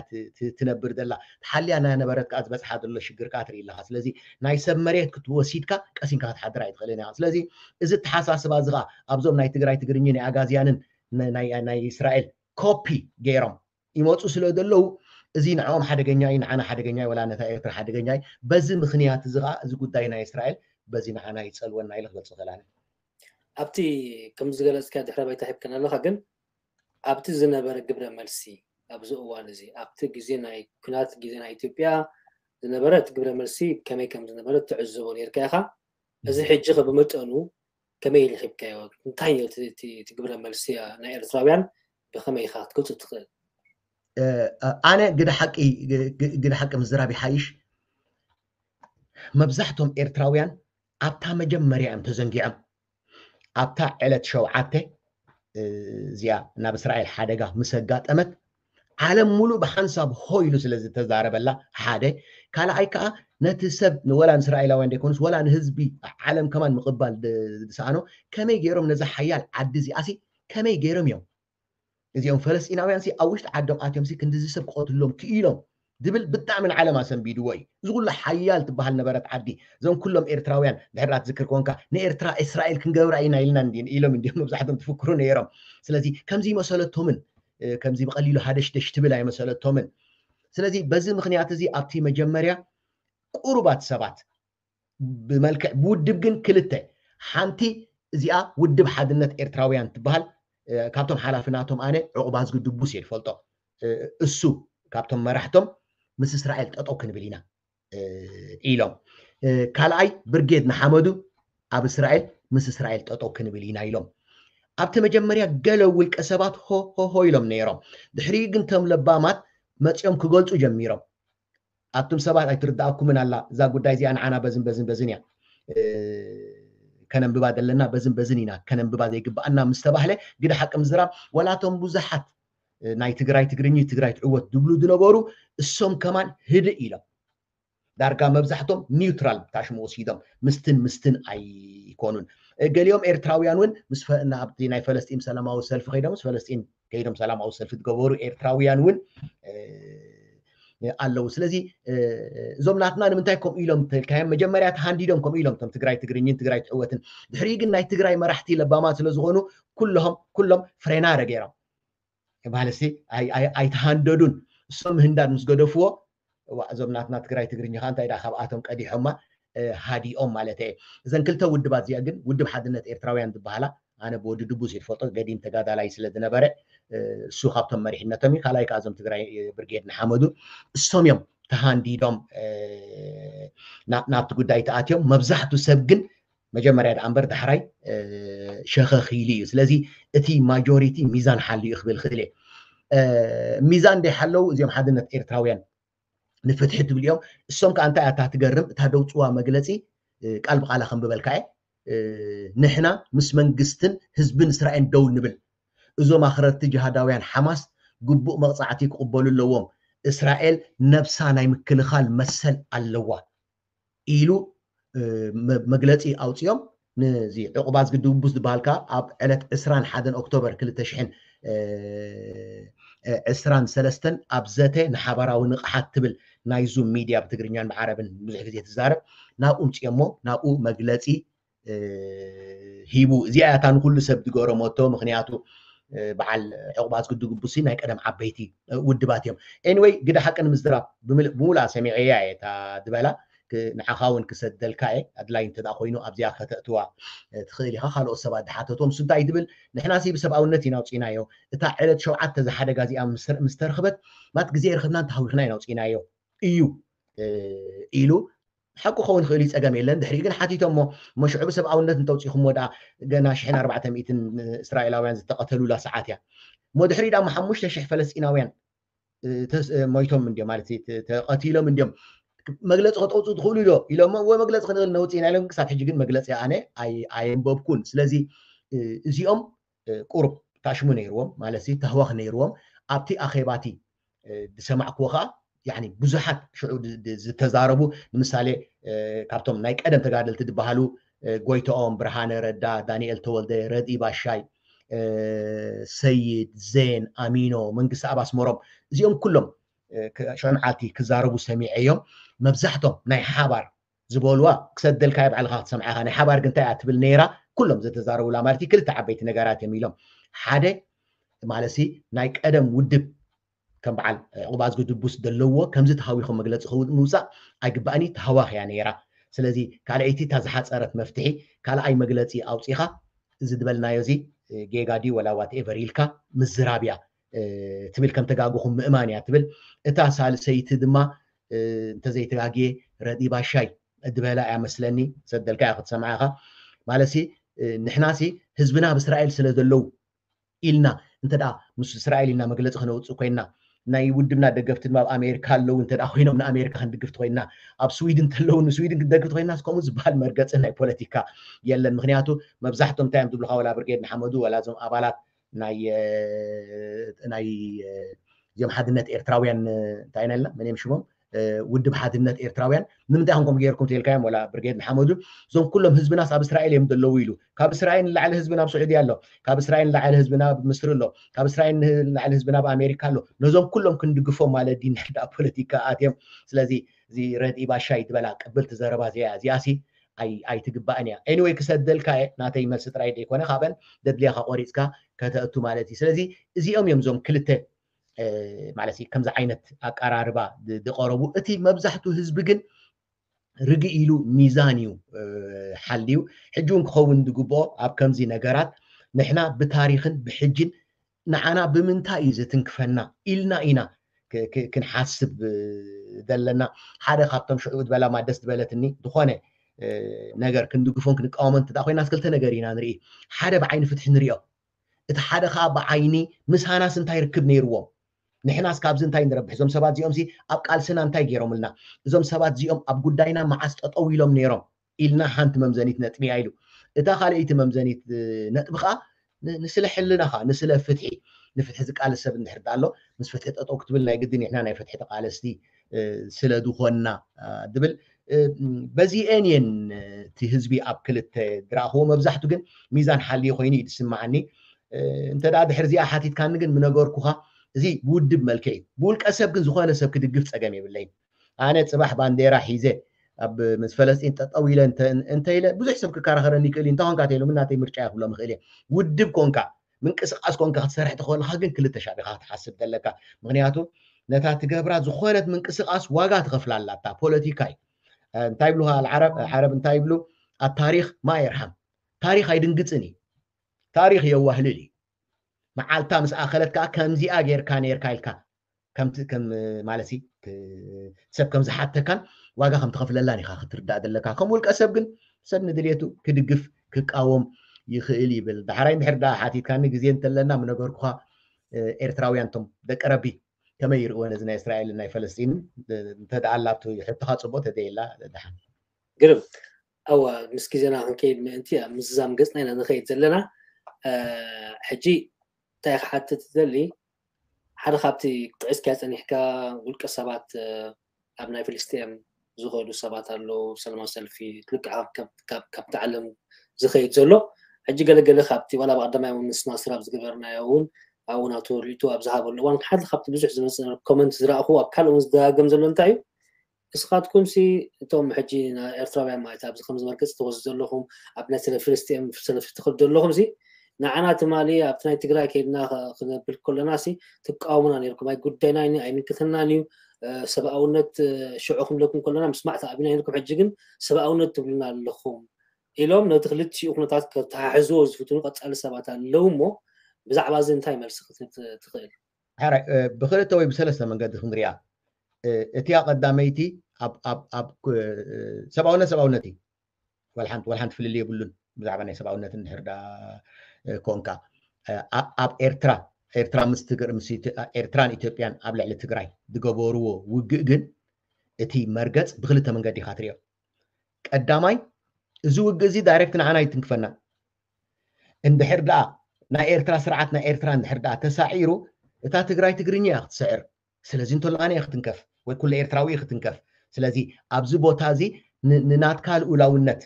ትነብር ዘላ ተሓልያ ናይ ነበረት ከዓ ዝበፅሓ ዘሎ ሽግር ካ ትርኢ ኣለካ ስለዚ ናይ ሰብ መሬት ክትወሲድካ ቀሲንካ ክትሓድር ኣይትኽእልን ኢ ስለዚ እዚ ተሓሳስባ እዚ ከዓ ኣብዞም ናይ ትግራይ ትግርኝን ኣጋዝያንን ናይ እስራኤል ኮፒ ገይሮም ይመፁ ስለ ዘለው እዚ ንዓኦም ሓደገኛ እዩ ንዓና ሓደገኛ ወላ ነታ ኤርትራ ሓደገኛ እዩ በዚ ምክንያት እዚ ከዓ እዚ ጉዳይ ናይ እስራኤል በዚ ንዓና ይፀልወና ኢለ ክገልፅ ይኽእል ኣነ ኣብቲ ከም ዝገለፅካ ድሕረ ባይታ ሂብከና ኣለካ ግን ኣብቲ ዝነበረ ግብረ መልሲ ኣብዚ እዋን እዚ ኣብቲ ግዜ ናይ ኩናት ግዜ ናይ ኢትዮጵያ ዝነበረ እቲ ግብረ መልሲ ከመይ ከም ዝነበረ ትዕዘቦ ነርካ ኢኻ እዚ ሕጂ ከ ብመጠኑ كمي اللي خيب كايو تهي تي تقبلها مالسيا نائر طبعا بخمي خات قلت تخيل آه، آه، انا قد حق اي قد حق مزرابي حايش مبزحتهم ايرتراويان ابتا مجم مريم تزنقيعم ابتا علت شو عاتي آه، زيا ناب اسرائيل حادقه مسقات امت عالم ملو بحنساب هويلو سلزي تزدار بلا حادة كالا اي كا نتسب نولا نسرائيل وين ديكونس ولا نهزبي عالم كمان مقبال دسانو كمي جيرم نزا حيال عدزي اسي كمي جيرم يوم إذا يوم فلس إنا وين سي أوشت عدم آتيوم سي كندزي سب قوتل لهم كيلو دبل بتعمل على ما سن بيدوي زغل حيال تبه النبرت عدي زون كلهم إيرتراويان دهرات ذكر كونكا نيرترا إسرائيل كنجورا إينا إلنا ندين إيلو من ديهم بزحدهم تفكرون إيرام سلازي كم زي مسألة تومن ከምዚ ብቐሊሉ ሃደሽደሽ ትብል ኣይመሰለቶምን ስለዚ በዚ ምክንያት እዚ ኣብቲ መጀመርያ ቁሩባት ሰባት ብመልክዕ ብውድብ ግን ክልተ ሓንቲ እዚኣ ውድብ ሓድነት ኤርትራውያን ትበሃል ካብቶም ሓላፍናቶም ኣነ ዕቁባ ዝግድቡስ እየ ዝፈልጦ እሱ ካብቶም መራሕቶም ምስ እስራኤል ጠጠው ክንብል ኢና ኢሎም ካልኣይ ብርጌድ ንሓመዱ ኣብ እስራኤል ምስ እስራኤል ጠጠው ክንብል ኢና ኢሎም ኣብቲ መጀመርያ ገለ ውልቀ ሰባት ሆሆሆ ኢሎም ነይሮም ድሕሪ ግን ቶም ለባማት መፅኦም ክገልፁ ጀሚሮም ኣብቶም ሰባት ኣይትርዳኣኩምን ኣላ እዛ ጉዳይ እዚኣ ንዓና በዝን በዝን በዝን እያ ከነንብባ ዘለና በዝን በዝን ኢና ከነንብባ ዘይግባኣና ምስ ተባህለ ግዲ ሓቂ ምዝራብ ወላቶም ብዙሓት ናይ ትግራይ ትግርኝ ትግራይ ትዕወት ድብሉ ዝነበሩ እሶም ከማን ህድእ ኢሎም ዳርጋ መብዛሕቶም ኒውትራል ታሽሙ ወሲዶም ምስትን ምስትን ኣይኮኑን ገሊኦም ኤርትራውያን እውን ምስናብቲ ናይ ፈለስጢን ሰላማዊ ሰልፊ ከይዶም ምስ ፈለስጢን ከይዶም ሰላማዊ ሰልፊ ትገበሩ ኤርትራውያን እውን ኣለው ስለዚ እዞም ናትና ንምንታይ ከምኡ ኢሎም ተልካዮም መጀመርያ ተሃንዲዶም ከምኡ ኢሎም ቶም ትግራይ ትግርኝን ትግራይ ትዕወትን ድሕሪ ግን ናይ ትግራይ መራሕቲ ለባማ ስለዝኮኑ ኩሎም ኩሎም ፍሬናረ ገይሮም ባለስቲ ኣይተሃንደዱን እሶም ምህንዳድ ምስ ገደፍዎ እዞም ናትና ትግራይ ትግርኛ ከ እንታይ ዳ ካብኣቶም ቀዲሖማ ሃዲኦም ማለት እየ እዘን ክልተ ውድባት እዚኣ ግን ውድብ ሓድነት ኤርትራውያን ዝበሃላ ኣነ ብወዲ ድቡስ እዩ ትፈልጦ ገዲም ተጋዳላይ ስለ ዝነበረ እሱ ካብቶም መሪሕነቶም እዩ ካልኣይ ከዓ እዞም ትግራይ ብርጌድ ንሓመዱ እሶም እዮም ተሃንዲዶም ናብቲ ጉዳይ ተኣትዮም መብዛሕትኡ ሰብ ግን መጀመርያ ድኣ እምበር ዳሕራይ ሸኸኺሉ እዩ ስለዚ እቲ ማጆሪቲ ሚዛን ሓልዩ ክብል ክእል እየ ሚዛን ደይሓለው እዚኦም ሓድነት ኤርትራውያን ንፍትሒ ትብል እዮም እሶም ከዓ እንታይ እታ ትገርም እታ ደውፅዋ መግለፂ ቃል ብቃላ ከምብበልካ የ ንሕና ምስ መንግስትን ህዝብን እስራኤል ደው ንብል እዞም ኣክረርቲ ጅሃዳውያን ሓማስ ግቡእ መቕፃዕቲ ክቕበሉ ኣለዎም እስራኤል ነብሳ ናይ ምክልኻል መሰል ኣለዋ ኢሉ መግለፂ ኣውፅኦም ንዚ ዕቁባ ዝግድግቡስ ዝበሃል ከዓ ኣብ ዕለት 21 ኦክቶበር 2ልተ ሽሕን اسران سلستن ابزته نحبراو نقحات تبل نايزو ميديا بتغرينيان بعربن مزح كزي تزارب ناو امتي امو ناو مقلتي هيبو زي اياتان كل سب دقورو موتو مخنياتو بعل عقبات قدو قبسي نايك ادم عبيتي ود باتيوم anyway قد حقا مزدراب بمولا سميعيه ايه تا دبالا نحاول كسد الكاي أدلاين تدا خوينو أبزيا خطأتوا تخيلي ها خالو توم دحاتوتوم سنتا يدبل نحنا سيب سبا ونتي ناو تسينايو إتا عيلت شو عدت زي حدا قازي مستر مسترخبت ما تقزير خدنا تهوي خناي ناو تسينايو إيو اه إيلو حكو خوين خيلي تسأقا ميلان دحري قن حاتي تومو مو شعب سبا ونت نتو تسيخمو دا قنا شحنا ربعة تميتن إسرائيل آوين زي تقتلوا لا ساعاتيا مو دحري دا محموش تشح فلسطين آوين تس اه مويتهم من ديو مالتي تقتيلهم من ديو መግለፂ ከጠውፅኡ ትኽእሉ ዶ ኢሎሞ ወይ መግለፂ ክንብል ነውፅኢና ኢሎም ክሳብ ሕጂ ግን መግለፂ ኣነ ኣየንበብኩን ስለዚ እዚኦም ቁርብ ታሽሙ ነይርዎም ማለት ተህዋኽ ነይርዎም ኣብቲ ኣኼባቲ ዝሰማዕክዎ ከዓ ያኒ ብዙሓት ሽዑ ዝተዛረቡ ንምሳሌ ካብቶም ናይ ቀደም ተጋደልቲ ዝበሃሉ ጎይቶኦም ብርሃነ ረዳ ዳንኤል ተወልደ ረድኢ ባሻይ ሰይድ ዜን ኣሚኖ መንግስቲ ኣብ ኣስመሮም እዚኦም ኩሎም ሸምዓቲ ክዛረቡ ሰሚዐዮም መብዛሕቶም ናይ ሓባር ዝበልዋ ክሰደልካ ይባዕልካ ክትሰምዓኻ ናይ ሓባር ግን እንታይ እያ ትብል ነይራ ኩሎም ዘተዛረቡላ ማለት እዩ ክልተ ዓበይቲ ነገራት እዮም ኢሎም ሓደ ማለት ናይ ቀደም ውድብ ከም በዓል ዕቁባ ዝግድቡስ ዘለዎ ከምዚ ተሃዊኹም መግለፂ ክውን ምውፃእ ኣይግባእኒ ተሃዋኽ እያ ነይራ ስለዚ ካልአይቲ እታ ዝሓፀረት መፍትሒ ካልኣይ መግለፂ ኣውፂኢኻ እዚ ዝበልናዮ እዚ ጌጋዲ ወላ ዋትኤቨር ኢልካ ምዝራብ እያ ትብል ከም ተጋግኹም ምእማን እያ ትብል እታ ሳልሰይቲ ድማ እንተዘይተጋግየ ረዲባ ሻይ እድበላ እያ መስለኒ ሰደልካ እያ ክትሰምዓኻ ማለት ንሕናሲ ህዝብና ብእስራኤል ስለ ዘለው ኢልና እንተደኣ ምስ እስራኤል ኢልና መግለፂ ክነውፅእ ኮይና ናይ ውድብና ደገፍቲ ድማ ኣብ ኣሜሪካ ኣለው እንተደኣ ኮይኖም ንኣሜሪካ ክንድግፍቲ ኮይና ኣብ ስዊድን እንተለው ንስዊድን ክንደግፍቲ ኮይና ከምኡ ዝበሃል መርገፂ ናይ ፖለቲካ የለን ምክንያቱ መብዛሕቶም እንታይ እዮም ዝብልካ ወላ ብርጌድ ንሓመዱ ወላ ዞም ኣባላት ናይ እዚኦም ሓድነት ኤርትራውያን እንታይ ኢና ኢልና መንም ሽሞም ውድብ ሓድነት ኤርትራውያን ንምንታይ ክንኩም ገርኩም ትልካዮም ወላ ብርጌድ መሓመዱ እዞም ኩሎም ህዝብናስ ኣብ እስራኤል እዮም ዘለው ኢሉ ካብ እስራኤል ንላዕሊ ህዝቢ ናብ ስዑድያ ኣሎ ካብ እስራኤል ንላዕሊ ህዝቢ ናብ ምስሪ ኣሎ ካብ እስራኤል ንላዕሊ ህዝቢ ናብ ኣሜሪካ ኣሎ ነዞም ኩሎም ክንድግፎም ማለት ዲ ንሕዳ ፖለቲካ ኣትዮም ስለዚ እዚ ረድኢ ባሻይ ትበላ ቅብልቲ ዘረባ እዚኣ እዚኣሲ ኣይትግባእን እያ ኤኒወይ ክሰደልካ ናተይ መልሲ ጥራይ ደይኮነ ካበን ደድልያካ ቆሪፅካ ከተእቱ ማለት እዩ ስለዚ እዚኦም እዮም እዞም ክልተ ማለት ከምዚ ዓይነት ኣቀራርባ ዝቀረቡ እቲ መብዛሕትኡ ህዝቢ ግን ርግእ ኢሉ ሚዛን እዩ ሓልዩ ሕጂ እውን ክኸውን ዝግብኦ ኣብ ከምዚ ነገራት ንሕና ብታሪክን ብሕጅን ንዓና ብምንታይ እዩ ዘትንክፈና ኢልና ኢና ክንሓስብ ዘለና ሓደ ካብቶም ሽዑ ዝበላ ማ ደስ ዝበለትኒ ዝኾነ ነገር ክንድግፎን ክንቃወሞን እንተ ኮይና ክልተ ነገር ኢና ንርኢ ሓደ ብዓይኒ ፍትሒ ንሪኦ እቲ ሓደ ከዓ ብዓይኒ ምስሃናስ እንታይ ርክብ ነይርዎም ንሕናስ ካብዚ እንታይ ንረብሕ እዞም ሰባት እዚኦም ኣብ ቃልስና እንታይ ገይሮም ኢልና እዞም ሰባት እዚኦም ኣብ ጉዳይና መዓዝ ጠጠው ኢሎም ነይሮም ኢልና ሓንቲ መምዘኒት ነጥቢ እያ ኢሉ እታ ካልአይቲ መምዘኒት ነጥቢ ከዓ ንስለ ሕልና ከዓ ንስለ ፍትሒ ንፍትሒ ዝቃለስ ሰብ እንድሕር ኣሎ ምስ ፍትሒ ጠጠው ክትብል ናይ ግድን ይሕና ናይ ፍትሒ ተቃለስቲ ስለ ዝኾንና ድብል በዚአን እየን እቲ ህዝቢ ኣብ ክልተ ዝረእኽቦ መብዛሕትኡ ግን ሚዛን ሓሊ ኮይኑ እዩ ዝስማዓኒ እንተደ ድሕር እዚኣ ሓቲትካኒ ግን ምነገርኩካ እዚ ብውድብ መልክ እዩ ብውልቀ ሰብ ግን ዝኮነ ሰብ ክድግፍ ፀገም የብለይ ኣነ ፅባሕ ባንዴራ ሒዘ ኣብ ምስ ፈለስጢን ጠጠው ኢለ እንተ ኢለ ብዙሕ ሰብ ክከራኸረኒ ይክእል እዩ እንተኮንካ ተሎ ምናተይ ምርጫ ይክብሎ ምክእል እየ ውድብ ኮንካ ምንቅስቃስ ኮንካ ክትሰርሕ ትክእልካ ግን ክልተ ሻቢካ ክትሓስብ ዘለካ ምክንያቱ ነታ ትገብራ ዝኮነት ምንቅስቃስ ዋጋ ትኸፍላ ፖለቲካ እዩ እንታይ ብሉ አልዓረብ ዓረብ እንታይ ይብሉ ኣታሪክ ማ የርሃም ታሪክ ኣይድንግፅን እዩ ታሪክ የዋህልል እዩ መዓልታ ምስ ኣኸለት ከዓ ከምዚኣ ጌርካ ነርካ ኢልካ ማለት ሰብ ከም ዝሓተካን ዋጋ ከም ትኸፍለላን ኢካ ክትርዳእ ዘለካ ከም ውልቀ ሰብ ግን ሰብ ንድልቱ ክድግፍ ክቃወም ይኽእል ይብል ዳሕራይ እንድሕር ዳ ሓቲትካኒ ግዜ እንተለና ምነገርኩካ ኤርትራውያን እቶም ደቀ ረቢ كما يروون زنا إسرائيل إن فلسطين تدعى الله تو يحطها صبوا تدعي الله ده حن قرب أو مسكينا هم كي أنت يا مزام قصنا إن نخيت زلنا أه حجي تاخ حتى تدلي حد خابتي قيس كاس أني حكا قول كسبات أبناء فلسطين زغل وسبات الله سلام سلفي تلك عام كاب كاب كاب تعلم زخيت زلو حجي قال قال خابتي ولا بعد ما يوم نسمع سراب زغبرنا يقول እውን ኣብቲ ወልዒቱ ኣብ ዝሃበሉ እዋን ሓደ ካብቲ ብዙሕ ዝመስል ኮመንት ዝረእኹ ኣብ ካልእ እውን ዝደጋገም ዘሎ እንታይ እዩ ንስኻትኩም ሲ እቶም ሕጂ ኤርትራውያን ማለት ኣብዚ ከምዝመርገፅ ትወስዱ ዘለኹም ኣብ ናይ ስለ ፍልስጥኤም ሰለፊ ትኽል ዘለኹም ሲ ንዓና ትማሊ ኣብቲ ናይ ትግራይ ከይድና ክነብል ከለና ሲ ትቃወሙና ነርኩም ኣይ ጉዳይናን እዩ ኣይምልክትናን እዩ ሰብኣውነት ሽዑ ክንብለኩም ከለና ምስማዕ ተኣቢና ነርኩም ሕጂ ግን ሰብኣውነት ትብሉና ኣለኹም ኢሎም ነቲ ክልቲኡ ኩነታት ከተሓሕዝዎ ዝፍትኑ ቀፃሊ ሰባት ኣለው እሞ ብዛዕባ እዚ እንታይ መልሲ ክትህብ ትኽእል ሓራይ ብክልተ ወይ ብሰለስተ መንገዲ ክንሪኣ እቲያ ቀዳመይቲ ሰብኣውነት ሰብኣውነት እዩ ወልሓንቲ ፍልል የብሉን ብዛዕባ ናይ ሰብኣውነት እንድሕር ዳ ኮንካ ኣብ ኤርትራ ኤርትራ ምስ ኤርትራን ኢትዮጵያን ኣብ ልዕሊ ትግራይ ዝገበርዎ ውግእ ግን እቲ መርገፅ ብክልተ መንገዲ ኢካ ትሪዮ ቀዳማይ እዚ ውግእ እዚ ዳይረክት ንዓና ይትንክፈና እንድሕር ደኣ ናይ ኤርትራ ስርዓት ናይ ኤርትራ እንድሕር ዳ ተሳዒሩ እታ ትግራይ ትግርኛ እያ ክትስዕር ስለዚ እንተለኣነ እየ ክትንከፍ ወይ ኩሉ ኤርትራዊ ክትንከፍ ስለዚ ኣብዚ ቦታ እዚ ንናትካ ልኡላውነት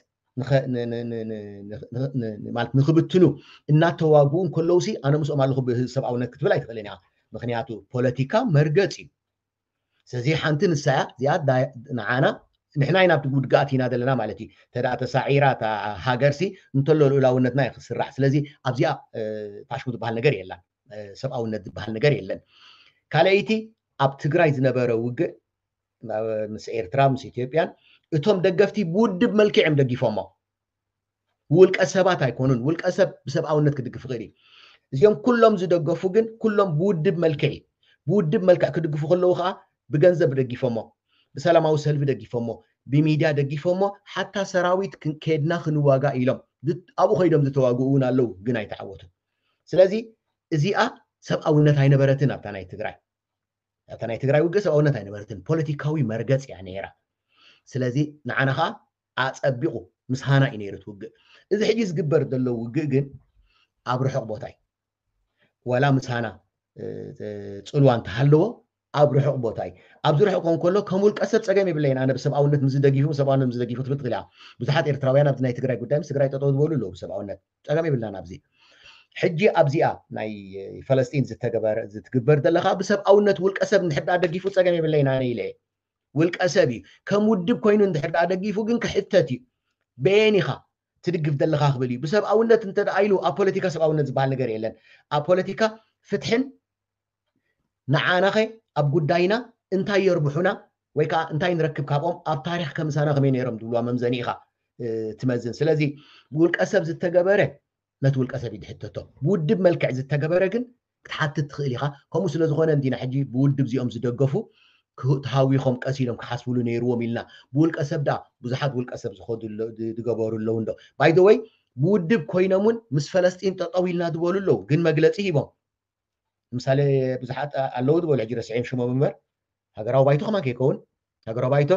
ማለት ንክብትኑ እናተዋግኡ እንከለዉ ሲ ኣነ ምስኦም ኣለኹ ብሰብኣውነት ክትብል ኣይትኽእልን እያ ምክንያቱ ፖለቲካ መርገፅ እዩ ስለዚ ሓንቲ ንሳያ እዚኣ ንዓና ንሕና ኢና ብቲ ኢና ዘለና ማለት እዩ እንተደኣ ተሳዒራ ሃገርሲ እንተሎ ልኡላውነትና ይክስራሕ ስለዚ ኣብዚኣ ፋሽሙ ዝበሃል ነገር የላን ሰብኣውነት ዝበሃል ነገር የለን ካልአይቲ ኣብ ትግራይ ዝነበረ ውግእ ምስ ኤርትራ ምስ ኢትዮጵያን እቶም ደገፍቲ ብውድብ መልክዕ እዮም ደጊፎሞ ውልቀ ሰባት ኣይኮኑን ውልቀ ሰብ ብሰብኣውነት ክድግፍ ክእል እዩ እዚኦም ኩሎም ዝደገፉ ግን ኩሎም ብውድብ መልክዕ እዩ ብውድብ መልክዕ ክድግፉ ከለዉ ከዓ ብገንዘብ ደጊፎሞ ብሰላማዊ ሰልፊ ደጊፎሞ ብሚድያ ደጊፎሞ ሓታ ሰራዊት ከድና ክንዋጋ ኢሎም ኣብኡ ከይዶም ዝተዋግኡ እውን ኣለው ግን ኣይተዓወቱ ስለዚ እዚኣ ሰብኣውነት ኣይነበረትን ኣብታ ናይ ትግራይ ኣብታ ናይ ትግራይ ውግእ ሰብኣውነት ኣይነበረትን ፖለቲካዊ መርገፅ እያ ነራ ስለዚ ንዓና ከዓ ኣፀቢቑ ምስሃና እዩ ነይሩ ትውግእ እዚ ሕጂ ዝግበር ዘሎ ውግእ ግን ኣብ ርሑቅ ቦታ እዩ ዋላ ምስሃና ፅልዋ እንተሃለዎ ኣብ ርሑቕ ቦታ እዩ ኣብዚ ርሑቕ ኮን ከሎ ከም ውልቀ ሰብ ፀገም የብለይን ኣነ ብሰብኣውነት ምስ ደጊፉ ሰብኣውነት ምስ ደጊፉ ትብል ትኽእል እያ ብዙሓት ኤርትራውያን ኣብቲ ናይ ትግራይ ጉዳይ ምስ ትግራይ ጠጠው ዝበሉ ኣለዉ ብሰብኣውነት ፀገም የብልናን ኣብዚ ሕጂ ኣብዚኣ ናይ ፈለስጢን ዝትግበር ዘለካ ብሰብኣውነት ውልቀ ሰብ እንድሕር ዳ ደጊፉ ፀገም የብለይን ኣነ ኢለ ውልቀ ሰብ እዩ ከም ውድብ ኮይኑ እንድሕር ዳ ደጊፉ ግን ክሕተት እዩ ብየን ኢኻ ትድግፍ ዘለካ ክብል እዩ ብሰብኣውነት እንተደኣ ኢሉ ኣብ ፖለቲካ ሰብኣውነት ዝበሃል ነገር የለን ኣብ ፖለቲካ ፍትሕን ንዓናኸ أب قدينا انتاي يربحونا ويكا انتاي نركب كابوم أب تاريخ كم سنة خمين يرم دولو أمام زنيخة تمزن سلازي بولك أسب زي التقابرة ما تقولك أسب يدحتتو بود بملكع زي التقابرة كن تحت تخيلي خا كومو سلاز غانا ندينا حجي بود بزي أمز دقفو كتهاوي خم كاسيلهم كحسبوا لنا يروا ملنا بولك أسب دا بزحد بولك أسب زخود دقابارو اللون دا باي دوي بود بكوينامون مس فلسطين تطويلنا دولو اللو جن مجلتي هي ምሳሌ ብዙሓት ኣለው ዕጅረ ስዒም ሽሞም እምበር ሃገራዊ ባይቶ ከማ ከይከውን ሃገራዊ ባይቶ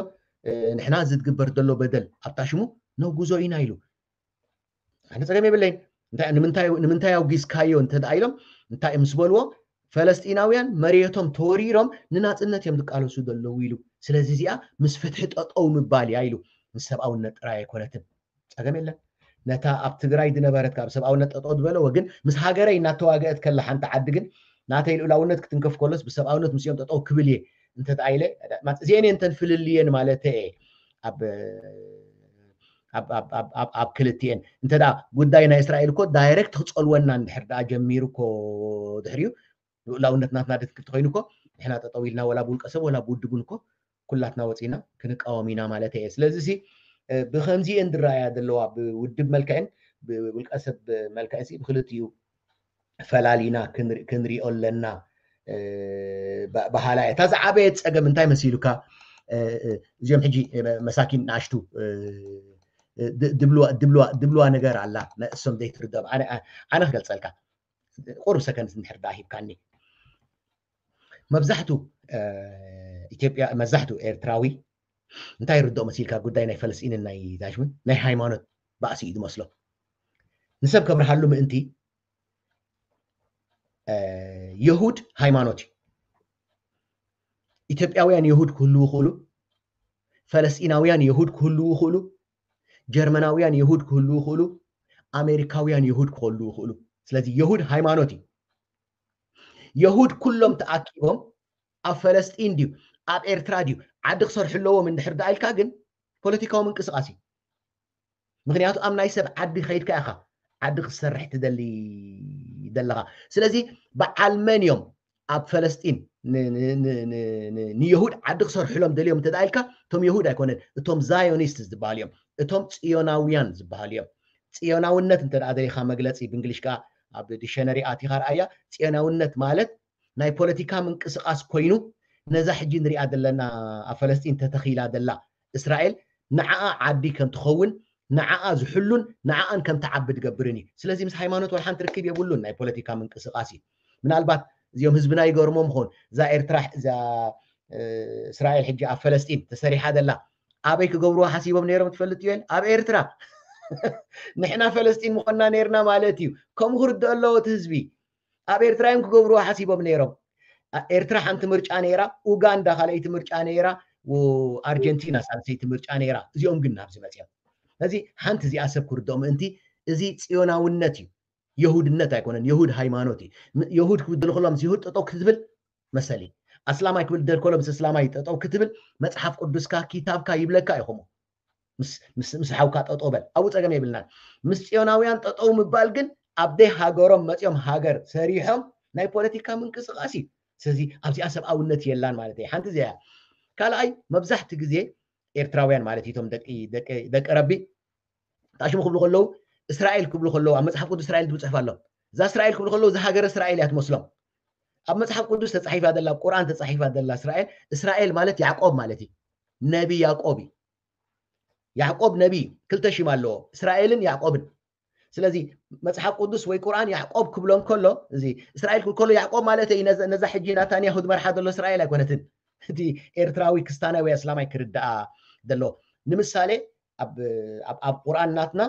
ንሕና ዝትግበር ዘሎ በደል ኣብታ ሽሙ ነጉዞ ኢና ኢሉ ኣነ ፀገም የብለይ ንምንታይ ኣውጊዝካዮ እንተደኣ ኢሎም እንታይ እዮም ዝበልዎ ፈለስጢናውያን መሬቶም ተወሪሮም ንናፅነት እዮም ዝቃለሱ ዘለዉ ኢሉ ስለዚ እዚኣ ምስ ፍትሒ ጠጠው ምባል እያ ኢሉ ምስ ሰብኣውነት ጥራይ ኣይኮነትን ፀገም የለን ነታ ኣብ ትግራይ ዝነበረት ካብ ሰብኣውነት ጠጠው ዝበለዎ ግን ምስ ሃገረይ እናተዋግአት ከላ ሓንቲ ዓዲ ግን ناتي الأولونت كتنكف كولس بسبب أولونت مسيوم تطو كبلي أنت تعيلة ما زين أنت الفل اللي ين مالته أب أب أب أب أب, أب كلتين أنت دا قد داينا إسرائيل كو دايركت تقول وين عند حرد أجمير كو دهريو الأولونت نات نادت كتغينو كو إحنا تطويلنا ولا بول قسم ولا بود بول كو كلاتنا وتينا كنك أوامينا مالته إس لازسي بخمزي عند رأي هذا اللي هو بود بملكين بقول قسم ملكين سي بخلتيو ፈላሊና ክንሪኦ ኣለና ባህላ እያ እታ ዝዓበየ ፀገም እንታይ መሲሉካ እዚኦም ሕጂ መሳኪን ንኣሽቱ ድብልዋ ነገር ኣላ እሶም ዘይትርገብ ኣነ ክገልፀልካ ቁርብ ሰከንድ እንድሕር ዳ ሂብካኒ መብዛሕትኡ ኢትዮጵያ መብዛሕትኡ ኤርትራዊ እንታይ ርድኦ መሲልካ ጉዳይ ናይ ፈለስጢንን ናይ ዳሽምን ናይ ሃይማኖት ባእሲ እዩ ዝመስሎ ንሰብ ከብርሃሉ ምእንቲ የሁድ ሃይማኖት እዩ ኢትዮጵያውያን የሁድ ክህልው ክእሉ ፈለስጢናውያን የሁድ ክህልው ክእሉ ጀርመናውያን የሁድ ክህልው ክእሉ ኣሜሪካውያን የሁድ ክህልው ክእሉ ስለዚ የሁድ ሃይማኖት እዩ የሁድ ኩሎም ተኣኪቦም ኣብ ፈለስጢን ድዩ ኣብ ኤርትራ ድዩ ዓዲ ክሰርሕለዎም እንድሕር ዳ ኢልካ ግን ፖለቲካዊ ምንቅስቃስ እዩ ምክንያቱ ኣብ ናይ ሰብ ዓዲ ከይድካ ኢኻ ዓዲ ክሰርሕ ትደሊ ይደለኻ ስለዚ ብዓልመን ኣብ ፈለስጢን ንየሁድ ዓዲ ክሰርሕሎም ደልዮም እንተዳ ኢልካ እቶም የሁድ ኣይኮነን እቶም ዛዮኒስት ዝበሃል እዮም እቶም ፅዮናውያን ዝበሃል እዮም ፅዮናውነት እንተ ደሪኻ መግለፂ ብእንግሊሽ ከዓ ኣብ ዲሸነሪ ኣቲኻ ረኣያ ፅዮናውነት ማለት ናይ ፖለቲካ ምንቅስቃስ ኮይኑ ነዛ ሕጂ ንሪኣ ዘለና ኣብ ፈለስጢን ተተኺላ ዘላ እስራኤል ንዓኣ ዓዲ ከም ትኸውን ንዓኣ ዝሕሉን ንዓኣን ከም ተዓቢ ትገብርን እዩ ስለዚ ምስ ሃይማኖት ወይ ሓንቲ ርክብ የብሉን ናይ ፖለቲካ ምንቅስቃስ እዩ ምናልባት እዚኦም ህዝብና ይገርሞ ምኾን እዛ ኤርትራ እዛ እስራኤል ሕጂ ኣብ ፈለስጢን ተሰሪሓ ዘላ ኣበይ ክገብርዎ ሓሲቦም ነይሮም ትፈልጥ እዩ ኣብ ኤርትራ ንሕና ፈለስጢን ምኮንና ነርና ማለት እዩ ከምኡ ክርድ ኣለዎ እቲ ህዝቢ ኣብ ኤርትራ እዮም ክገብርዎ ሓሲቦም ነይሮም ኤርትራ ሓንቲ ምርጫ ነይራ ኡጋንዳ ካልኣይቲ ምርጫ ነይራ ኣርጀንቲና ሳልሰይቲ ምርጫ ነይራ እዚኦም ግን ናብዚ መፅኦም ነዚ ሓንቲ እዚኣ ሰብ ክርድኦ ምእንቲ እዚ ፅዮናውነት እዩ የሁድነት ኣይኮነን የሁድ ሃይማኖት እዩ የሁድ ክብድል ከሎ ምስ ይሁድ ጠጠው ክትብል መሰሊ ኣስላማይ ክብድል ከሎ ምስ እስላማይ ጠጠው ክትብል መፅሓፍ ቅዱስካ ኪታብካ ይብለካ ኢኹሞ ምስ ሓውካ ጠጠው በል ኣብኡ ፀገም የብልናን ምስ ፅዮናውያን ጠጠው ምባል ግን ኣብደይ ሃገሮም መፂኦም ሃገር ሰሪሖም ናይ ፖለቲካ ምንቅስቃስ እዩ ስለዚ ኣብዚኣ ሰብኣውነት የላን ማለት እዩ ሓንቲ እዚያ ካልኣይ መብዛሕቲ ግዜ ኤርትራውያን ማለት እቶም ደቂ ረቢ ተኣሽሙ ክብሉ ከለዉ እስራኤል ክብሉ ከለዉ ኣብ መፅሓፍ ቅዱስ እስራኤል ትብፅሕፍ ኣሎም እዛ እስራኤል ክብሉ ከለዉ እዛ ሃገረ እስራኤል እያ ትመስሎም ኣብ መፅሓፍ ቅዱስ ተፃሒፋ ዘላ ቁርኣን ተፃሒፋ ዘላ እስራኤል እስራኤል ማለት ያዕቆብ ማለት እዩ ነቢ ያዕቆብ እዩ ያዕቆብ ነቢ ክልተ ሽም ኣለዎ እስራኤልን ያዕቆብን ስለዚ መፅሓፍ ቅዱስ ወይ ቁርኣን ያዕቆብ ክብሎም ከሎ እዚ እስራኤል ክብል ከሎ ያዕቆብ ማለት እዩ ነዛ ሕጂ ናታንያሁ ትመርሓ ዘሎ እስራኤል ኣይኮነትን እቲ ኤርትራዊ ክስታናዊ ኣስላማይ ክርዳኣ ዘሎ ንምሳሌ ኣብ ቁርኣን ናትና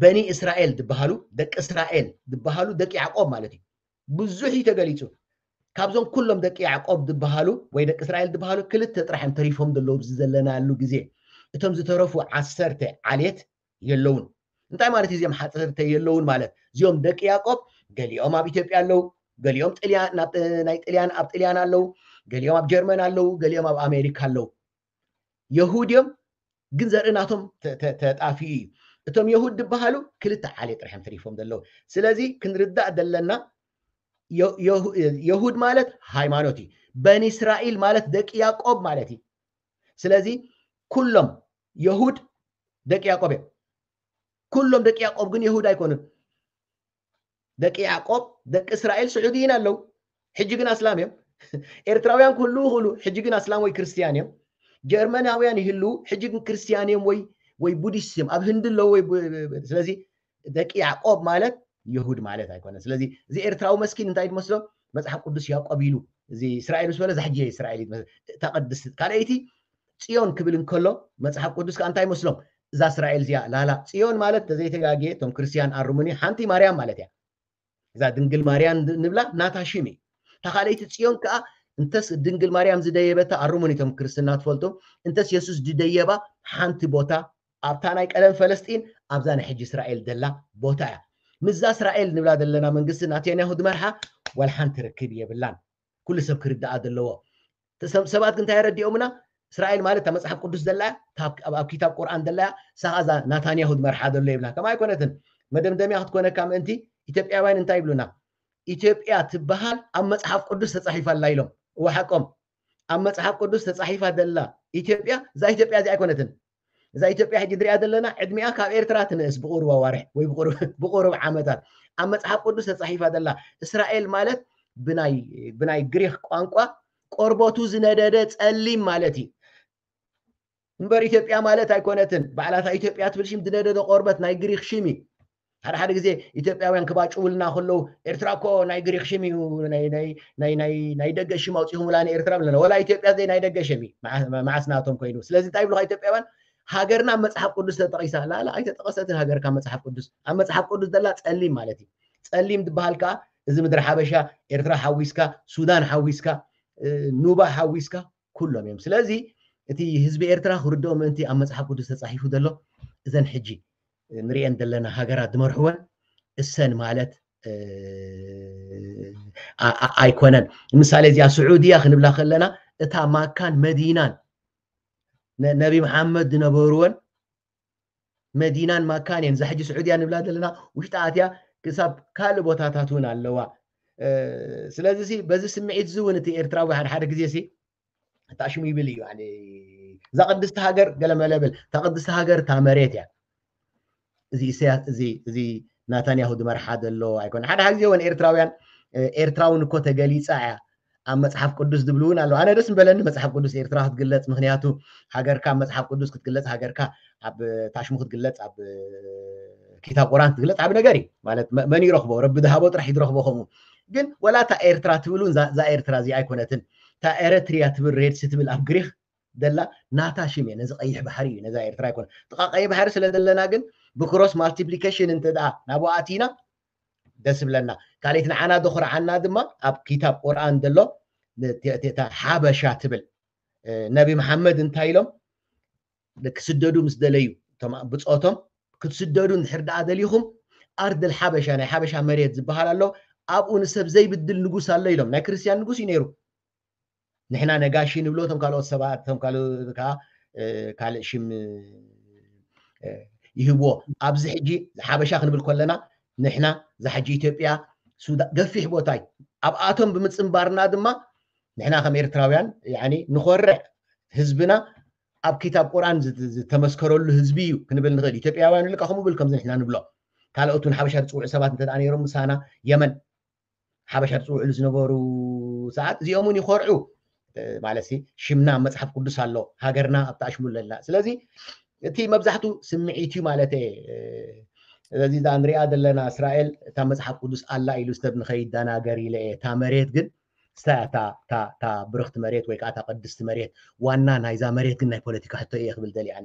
በኒ እስራኤል ዝበሃሉ ደቂ እስራኤል ዝበሃሉ ደቂ ያዕቆብ ማለት እዩ ብዙሕ እዩ ተገሊፁ ካብዞም ኩሎም ደቂ ያዕቆብ ዝበሃሉ ወይ ደቂ እስራኤል ዝበሃሉ ክልተ ጥራሕም ተሪፎም ዘለዉ ዘለናሉ ግዜ እቶም ዝተረፉ ዓሰርተ ዓልት የለውን እንታይ ማለት እዩ እዚኦም ሓፀርተ የለውን ማለት እዚኦም ደቂ ያዕቆብ ገሊኦም ኣብ ኢትዮጵያ ኣለው ገሊኦም ናይ ጥልያን ኣብ ጥልያን ኣለው ገሌም ኣብ ጀርመን ኣለው ገሌም ኣብ ኣሜሪካ ኣለው የሁድዮም ግን ዘርእናቶም ተጣፊኡ እዩ እቶም የሁድ ዝበሃሉ ክልተ ዓልየ ጥራሕ እዮም ተሪፎም ዘለው ስለዚ ክንርዳእ ዘለና የሁድ ማለት ሃይማኖት እዩ በኒ እስራኤል ማለት ደቂ ያቆብ ማለት እዩ ስለዚ ኩሎም የሁድ ደቂ ያቆብ እዮም ኩሎም ደቂ ያቆብ ግን የሁድ ኣይኮኑን ደቂ ያዕቆብ ደቂ እስራኤል ስዑድይን ኣለው ሕጂ ግን ኣስላም እዮም ኤርትራውያን ኩሉ ይኽእሉ ሕጂ ግን ኣስላም ወይ ክርስትያን እዮም ጀርመናውያን ይህሉ ሕጂ ግን ክርስትያን እዮም ወይ ወይ ቡዲስት እዮም ኣብ ህንዲ ኣለዉ ወይ ስለዚ ደቂ ያዕቆብ ማለት የሁድ ማለት ኣይኮነን ስለዚ እዚ ኤርትራዊ መስኪን እንታይ ድመስሎ መፅሓፍ ቅዱስ ያዕቆብ ኢሉ እዚ እስራኤል ምስ በለ ዛሕጂ እስራኤል ተቐድስ ካልአይቲ ፅዮን ክብል እንከሎ መፅሓፍ ቅዱስ ከዓ እንታይ ይመስሎም እዛ እስራኤል እዚኣ ላላ ፅዮን ማለት ተዘይተጋግየ እቶም ክርስትያን ኣርሙኒ ሓንቲ ማርያም ማለት እያ እዛ ድንግል ማርያም ንብላ ናታ ሽም እዩ ተኻለይቲ ፅዮን ከዓ እንተስ ድንግል ማርያም ዝደየበታ ኣርሙን እቶም ክርስትና ትፈልጡ እንተስ የሱስ ዝደየባ ሓንቲ ቦታ ኣብታ ናይ ቀደም ፈለስጢን ኣብዛ ናይ ሕጂ እስራኤል ዘላ ቦታ እያ ምዛ እስራኤል ንብላ ዘለና መንግስቲ ናትንያሁ ድመርሓ ዋል ሓንቲ ርክብ የብላን ኩሉ ሰብ ክርዳኣ ዘለዎ ሰባት ግንታይ ረዲኦምና እስራኤል ማለት ኣብ መፅሓፍ ቅዱስ ዘላያ ኣብ ኪታብ ቁርኣን ዘለያ ሳኻዛ ናታንያሁ ድመርሓ ዘሎ የብላ ከም ኣይኮነትን መደምደሚያ ክትኮነካ ምእንቲ ኢትዮጵያውያን እንታይ ይብሉና ኢትዮጵያ ትበሃል ኣብ መፅሓፍ ቅዱስ ተፃሒፋ ኣላ ኢሎም ወሓቆም ኣብ መፅሓፍ ቅዱስ ተፃሒፋ ዘላ ኢትዮጵያ እዛ ኢትዮጵያ እዚ ኣይኮነትን እዛ ኢትዮጵያ ሕጂ ንሪኣ ዘለና ዕድሚኣ ካብ ኤርትራ ትንእስ ብቁሩብ ኣዋርሕ ወይ ብቁሩብ ዓመታት ኣብ መፅሓፍ ቅዱስ ተፃሒፋ ዘላ እስራኤል ማለት ብናይ ግሪክ ቋንቋ ቆርበቱ ዝነደደ ፀሊም ማለት እዩ እምበር ኢትዮጵያ ማለት ኣይኮነትን ባዕላታ ኢትዮጵያ ትብል ሽም ዝነደደ ቆርበት ናይ ግሪክ ሽም እዩ ሓደ ሓደ ግዜ ኢትዮጵያውያን ክባጭውልና ከለው ኤርትራ ኮ ናይ ግሪክ ሽም እዩ ናይ ደገ ሽም ላ ኤርትራ ብለና ወላ ኢትዮጵያ ዘይ ናይ ደገ ሽም ማዓስናቶም ኮይኑ ስለዚ እንታይ ይብሉካ ኢትዮጵያውያን ሃገርና ኣብ መፅሓፍ ቅዱስ ተጠቂሳ ላላ ሃገር ካብ መፅሓፍ ቅዱስ ኣብ መፅሓፍ ቅዱስ ዘላ ፀሊም ማለት እዩ ፀሊም ትበሃል ከዓ እዚ ምድሪ ሓበሻ ኤርትራ ሓዊስካ ሱዳን ሓዊስካ ኑባ ሓዊስካ ኩሎም እዮም ስለዚ እቲ ህዝቢ ኤርትራ ክርድኦ ምእንቲ ኣብ መፅሓፍ ቅዱስ ተፃሒፉ ዘሎ እዘን ሕጂ نريان دلنا هاجر دمر هو السن مالت اي كونن مثال زي السعوديه خنبلا خلنا اتا ما كان مدينان نبي محمد نبرون مدينان ما كان ين زحج السعوديه نبلا دلنا وش تاتيا كساب كال بوتاتاتون اللوا سلازي بزي سمعت زون تي ارترا واحد حرك زي سي تاشمي بلي يعني زقدست هاجر قال ما لابل تقدست هاجر تامريت يعني زي سي زي زي ناتانياهو دمر حد الله يكون حد هذي وان إيرتراويان إيرتراون كوتا جليس عيا أما صحف قدوس دبلون على أنا رسم بلن ما صحف قدوس إيرتراه تقلت مغنياتو هاجر كام ما صحف قدوس كتقلت هاجر كا عب تعش مخد قلت عب كتاب قران تقلت عبنا جري مالت من يرخبه رب ذهبوا راح يرخبه خمو جن ولا تا إيرتراه تقولون زا زا إيرتراه زي أيكونتن تا إيرتريا تبر ريد ستبل أبغريخ دلا ناتاشي مين نزق أي بحري نزا إيرتراه يكون تقا أي بحري سلا دلا ناقن ብክሮስ ማልቲፕሊኬሽን እንተደኣ ናብኡ ኣቲና ደስ ብለና ካልኦት ንዓና ዘኩርዓና ድማ ኣብ ኪታብ ቁርኣን ዘሎ ሓበሻ ትብል ነቢ መሓመድ እንታይ ኢሎም ክስደዱ ምስ ደለዩ ብፆቶም ክትስደዱ ንድሕር ደኣ ደሊኹም ኣርድል ሓበሻ ናይ ሓበሻ መሬት ዝበሃል ኣሎ ኣብኡ ንሰብ ዘይብድል ንጉስ ኣሎ ኢሎም ናይ ክርስትያን ንጉስ እዩ ነይሩ ንሕና ነጋሺ ንብሎ እቶም ካልኦት ሰባት እቶም ካልእ ከዓ ካልእ ሽም ይህቦ ኣብዚ ሕጂ ሓበሻ ክንብል ከለና ንሕና እዛ ሕጂ ኢትዮጵያ ገፊሕ ቦታይ ኣብኣቶም ብምፅምባርና ድማ ንሕና ከም ኤርትራውያን ንኮርዕ ህዝብና ኣብ ኪታብ ቁርኣን ዝተመስከረሉ ህዝቢ እዩ ክንብል ንኽእል ኢትዮጵያውያን ልካ ከምኡ ብል ከምዚ ንሕና ንብሎ ካልኦትን ሓበሻ ዝፅውዑ ሰባት እንተኣ ነይሮም ምሳና የመን ሓበሻ ዝፅውዕሉ ዝነበሩ ሰዓት እዚኦም እውን ይኮርዑ ማለት ሽምና መፅሓፍ ቅዱስ ኣሎ ሃገርና ኣብታ ኣሽሙል ለላ ስለዚ እቲ መብዛሕትኡ ስምዒት እዩ ማለት እየ ስለዚ እዛ ንሪኣ ዘለና እስራኤል እታ መፅሓፍ ቅዱስ ኣላ ኢሉ ሰብ ንከይደናገር ኢለ የ እታ መሬት ግን ታ ብርክቲ መሬት ወይ ከዓ እታ ቅድስቲ መሬት ዋና ናይዛ መሬት ግን ናይ ፖለቲካ ሕቶ እየ ክብል ደሊኣኒ